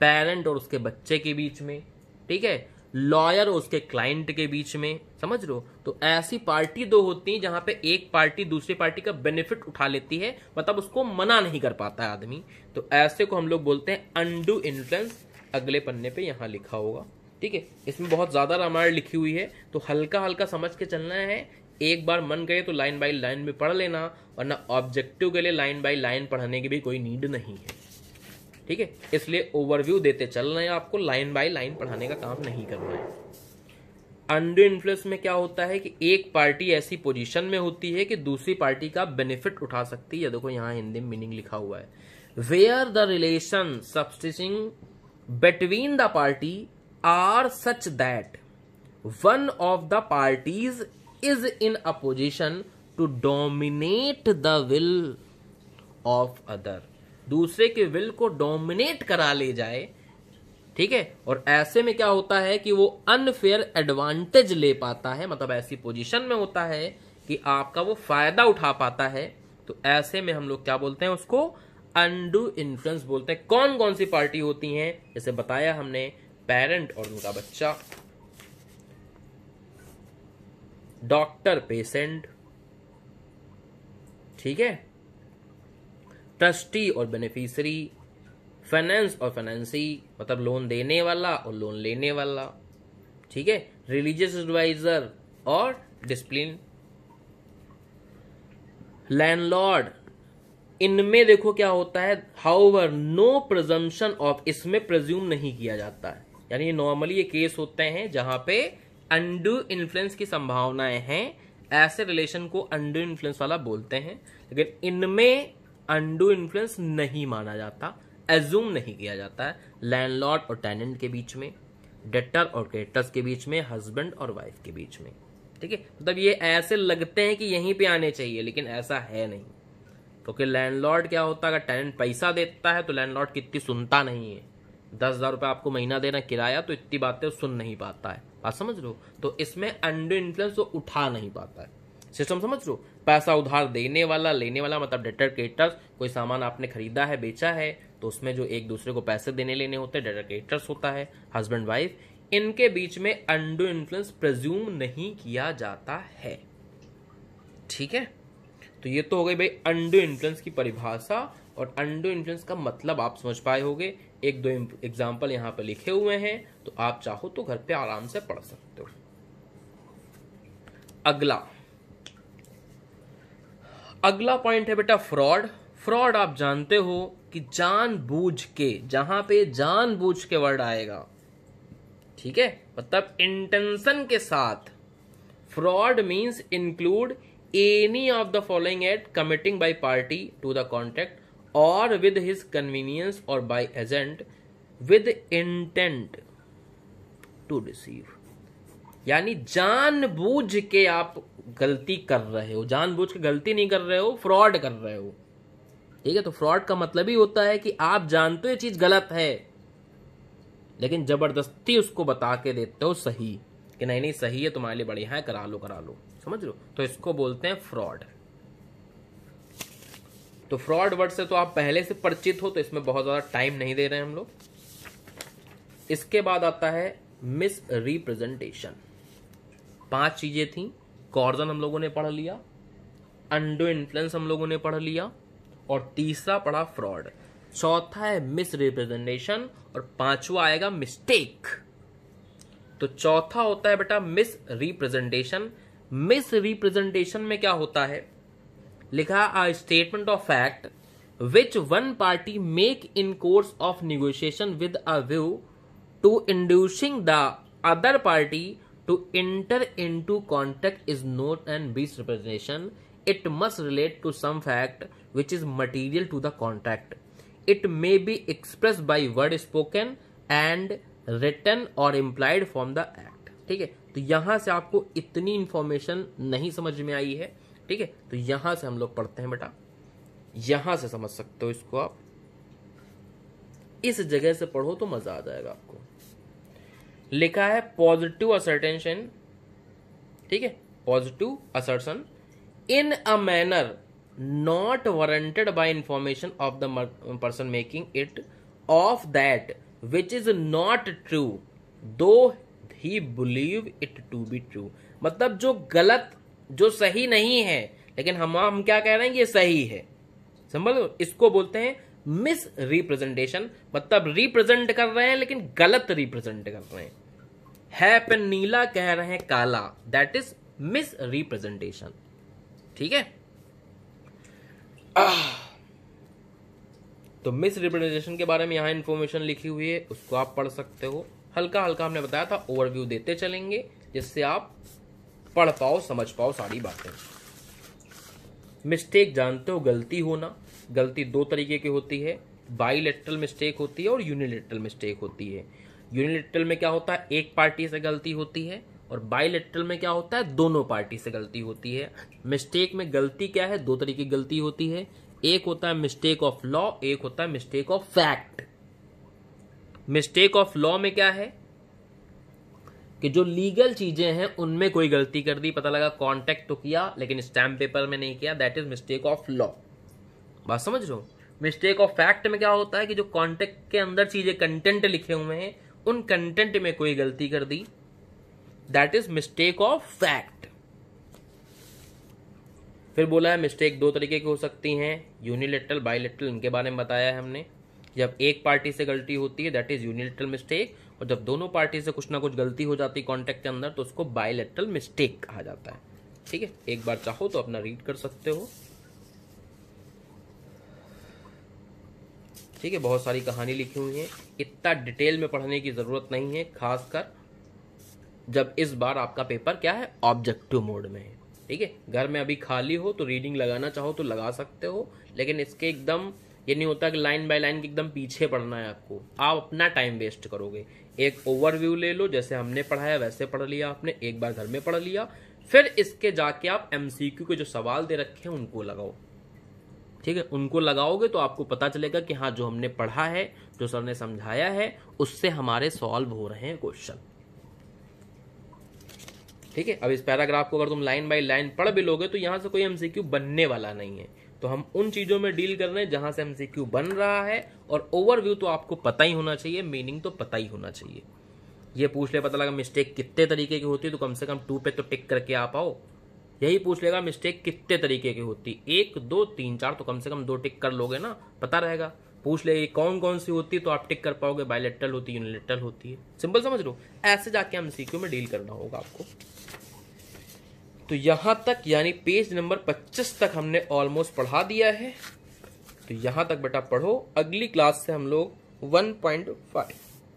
A: पेरेंट और उसके बच्चे के बीच में ठीक है लॉयर और उसके क्लाइंट के बीच में समझ लो तो ऐसी पार्टी दो होती है जहां पे एक पार्टी दूसरी पार्टी का बेनिफिट उठा लेती है मतलब उसको मना नहीं कर पाता है आदमी तो ऐसे को हम लोग बोलते हैं अंडू इन्फ्लुएंस अगले पन्ने पे यहां लिखा होगा ठीक है इसमें बहुत ज़्यादा रामायण लिखी हुई है तो हल्का हल्का समझ के चलना है एक बार मन गए तो लाइन बाई लाइन में पढ़ लेना वरना ऑब्जेक्टिव के लिए लाइन बाई लाइन पढ़ने की भी कोई नीड नहीं है ठीक है इसलिए ओवरव्यू देते चल रहे हैं आपको लाइन बाय लाइन पढ़ाने का काम नहीं करना है अंडर इन्फ्लुएंस में क्या होता है कि एक पार्टी ऐसी पोजीशन में होती है कि दूसरी पार्टी का बेनिफिट उठा सकती है देखो यहाँ हिंदी में मीनिंग लिखा हुआ है where the relation subsisting between the party are such that one of the parties is in a position to dominate the will of other दूसरे के विल को डोमिनेट करा ले जाए ठीक है और ऐसे में क्या होता है कि वो अनफेयर एडवांटेज ले पाता है मतलब ऐसी पोजीशन में होता है कि आपका वो फायदा उठा पाता है तो ऐसे में हम लोग क्या बोलते हैं उसको अनडू इन्फ्लुएंस बोलते हैं कौन कौन सी पार्टी होती हैं जैसे बताया हमने पेरेंट और उनका बच्चा डॉक्टर पेशेंट ठीक है ट्रस्टी और बेनिफिशरी फाइनेंस और फाइनेंसी मतलब लोन देने वाला और लोन लेने वाला ठीक है रिलीजियस एडवाइजर और डिसिप्लिन लैंडलॉर्ड इनमें देखो क्या होता है हाउवर नो प्रजम्पन ऑफ इसमें प्रज्यूम नहीं किया जाता है यानी नॉर्मली ये केस होते हैं जहां पे अंडू इन्फ्लुएंस की संभावनाएं हैं ऐसे रिलेशन को अंडू इन्फ्लुएंस वाला बोलते हैं लेकिन इनमें अंडू इन्फ्लुएंस नहीं माना जाता एज्यूम नहीं किया जाता है लैंडलॉर्ड और टेनेंट के बीच में डेटर और क्रेडिटर्स के बीच में हस्बैंड और वाइफ के बीच में ठीक है मतलब ये ऐसे लगते हैं कि यहीं पे आने चाहिए लेकिन ऐसा है नहीं क्योंकि तो लैंडलॉर्ड क्या होता है अगर टेनेंट पैसा देता है तो लैंडलॉर्ड कितनी सुनता नहीं है दस हजार रुपये आपको महीना देना किराया तो इतनी बातें सुन नहीं पाता है बात समझ लो तो इसमें अंडर इन्फ्लुएंस वो उठा नहीं पाता है सिस्टम समझ लो पैसा उधार देने वाला लेने वाला मतलब डेटर क्रेडिटर्स कोई सामान आपने खरीदा है बेचा है तो उसमें जो एक दूसरे को पैसे देने लेने होते हैं डेटर क्रेडिटर्स होता है हस्बैंड वाइफ इनके बीच में अंडू इन्फ्लुएंस प्रज्यूम नहीं किया जाता है ठीक है तो ये तो हो गई भाई अंडू इन्फ्लुएंस की परिभाषा और अंडू इन्फ्लुएंस का मतलब आप समझ पाए होंगे एक दो एग्जाम्पल यहाँ पर लिखे हुए हैं तो आप चाहो तो घर पे आराम से पढ़ सकते हो अगला अगला पॉइंट है बेटा फ्रॉड फ्रॉड आप जानते हो कि जान बूझ के जहां पे बूझ के वर्ड आएगा ठीक है मतलब इंटेंशन के साथ fraud means include any of the following act committing by party to the contract और विद हिज कन्वीनियंस और by agent with intent to deceive यानी जान बूझ के आप गलती कर रहे हो जानबूझ के गलती नहीं कर रहे हो फ्रॉड कर रहे हो ठीक है तो फ्रॉड का मतलब ही होता है कि आप जानते हो चीज गलत है लेकिन जबरदस्ती उसको बता के देते हो सही कि नहीं नहीं सही है तुम्हारे लिए बढ़िया है करा लो करा लो समझ लो तो इसको बोलते हैं फ्रॉड तो फ्रॉड वर्ड से तो आप पहले से परिचित हो तो इसमें बहुत ज्यादा टाइम नहीं दे रहे हम लोग इसके बाद आता है मिस रिप्रेजेंटेशन पांच चीजें थी कॉर्जन हम लोगों ने पढ़ लिया अंडो इन्फ्लुएंस हम लोगों ने पढ़ लिया और तीसरा पढ़ा फ्रॉड चौथा है मिस रिप्रेजेंटेशन और पांचवा आएगा मिस्टेक तो चौथा होता है बेटा मिस रिप्रेजेंटेशन मिस रिप्रेजेंटेशन में क्या होता है लिखा a statement of fact which one party make in course of negotiation with a view to inducing the other party to enter into contract is not and misrepresentation it must relate to some fact which is material to the contract it may be express by word spoken and written और इम्प्लाइड फ्रॉम द एक्ट ठीक है तो यहां से आपको इतनी इंफॉर्मेशन नहीं समझ में आई है ठीक है तो यहां से हम लोग पढ़ते हैं बेटा यहां से समझ सकते हो इसको आप इस जगह से पढ़ो तो मजा आ जाएगा आपको लिखा है पॉजिटिव असर्टेंशन ठीक है positive assertion in a manner not warranted by information of the person making it of that which is not true though he believe it to be true मतलब जो गलत जो सही नहीं है लेकिन हम हम क्या कह रहे हैं ये सही है समझ लो इसको बोलते हैं मिस रिप्रेजेंटेशन मतलब रिप्रेजेंट कर रहे हैं लेकिन गलत रिप्रेजेंट कर रहे हैं पे नीला कह रहे हैं काला दैट इज मिस रिप्रेजेंटेशन ठीक है तो मिस रिप्रेजेंटेशन के बारे में यहां इंफॉर्मेशन लिखी हुई है उसको आप पढ़ सकते हो हल्का हल्का हमने बताया था ओवरव्यू देते चलेंगे जिससे आप पढ़ पाओ समझ पाओ सारी बातें मिस्टेक जानते हो गलती होना गलती दो तरीके की होती है बाईलेटरल मिस्टेक होती है और यूनिलेटरल मिस्टेक होती है यूनिलेटरल में क्या होता है एक पार्टी से गलती होती है और बाइलेटरल में क्या होता है दोनों पार्टी से गलती होती है मिस्टेक में गलती क्या है दो तरीके की गलती होती है एक होता है मिस्टेक ऑफ लॉ एक होता है mistake of fact mistake of law में क्या है कि जो लीगल चीजें हैं उनमें कोई गलती कर दी पता लगा कॉन्टेक्ट तो किया लेकिन स्टैम्प पेपर में नहीं किया that is mistake of law बात समझ लो मिस्टेक ऑफ फैक्ट में क्या होता है कि जो कॉन्टेक्ट के अंदर चीजें कंटेंट लिखे हुए हैं उन कंटेंट में कोई गलती कर दी that is mistake of fact फिर बोला है मिस्टेक दो तरीके की हो सकती हैं यूनिलेटरल बायोलेटरल इनके बारे में बताया है हमने जब एक पार्टी से गलती होती है दैट इज यूनिलेटरल मिस्टेक और जब दोनों पार्टी से कुछ ना कुछ गलती हो जाती है कॉन्टेक्ट के अंदर तो उसको बायोलेटरल मिस्टेक कहा जाता है ठीक है एक बार चाहो तो अपना रीड कर सकते हो ठीक है बहुत सारी कहानी लिखी हुई है इतना डिटेल में पढ़ने की जरूरत नहीं है खासकर जब इस बार आपका पेपर क्या है ऑब्जेक्टिव मोड में है ठीक है घर में अभी खाली हो तो रीडिंग लगाना चाहो तो लगा सकते हो लेकिन इसके एकदम ये नहीं होता कि लाइन बाय लाइन एकदम पीछे पढ़ना है आपको आप अपना टाइम वेस्ट करोगे एक ओवरव्यू ले लो जैसे हमने पढ़ाया वैसे पढ़ लिया आपने एक बार घर में पढ़ लिया फिर इसके जाके आप एमसीक्यू के जो सवाल दे रखे हैं उनको लगाओ ठीक है उनको लगाओगे तो आपको पता चलेगा कि हाँ जो हमने पढ़ा है जो सर ने समझाया है उससे हमारे सॉल्व हो रहे हैं क्वेश्चन ठीक है अब इस पैराग्राफ को अगर तुम लाइन बाई लाइन पढ़ भी लोगे तो यहां से कोई एमसीक्यू बनने वाला नहीं है तो हम उन चीजों में डील कर रहे हैं जहां से एमसीक्यू बन रहा है और ओवरव्यू तो आपको पता ही होना चाहिए मीनिंग तो पता ही होना चाहिए ये पूछ ले पता लगा मिस्टेक कितने तरीके की होती है तो कम से कम टू पे तो टिक करके आ पाओ यही पूछ लेगा मिस्टेक कितने तरीके की होती एक दो तीन चार तो कम से कम दो टिक कर लोगे ना पता रहेगा पूछ लेगी कौन कौन सी होती है तो आप टिक कर पाओगे बायलेटल होती है यूनिलेटरल होती है सिंपल समझ लो ऐसे जाके हम सीक्यू में डील करना होगा आपको तो यहां तक यानी पेज नंबर 25 तक हमने ऑलमोस्ट पढ़ा दिया है तो यहां तक बेटा पढ़ो अगली क्लास से हम लोग 1.5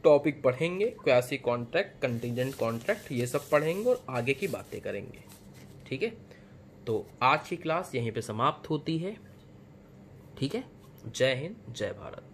A: टॉपिक पढ़ेंगे क्वासी कॉन्ट्रैक्ट कंटिजेंट कॉन्ट्रैक्ट ये सब पढ़ेंगे और आगे की बातें करेंगे ठीक है तो आज की क्लास यहीं पे समाप्त होती है ठीक है जय हिंद जय भारत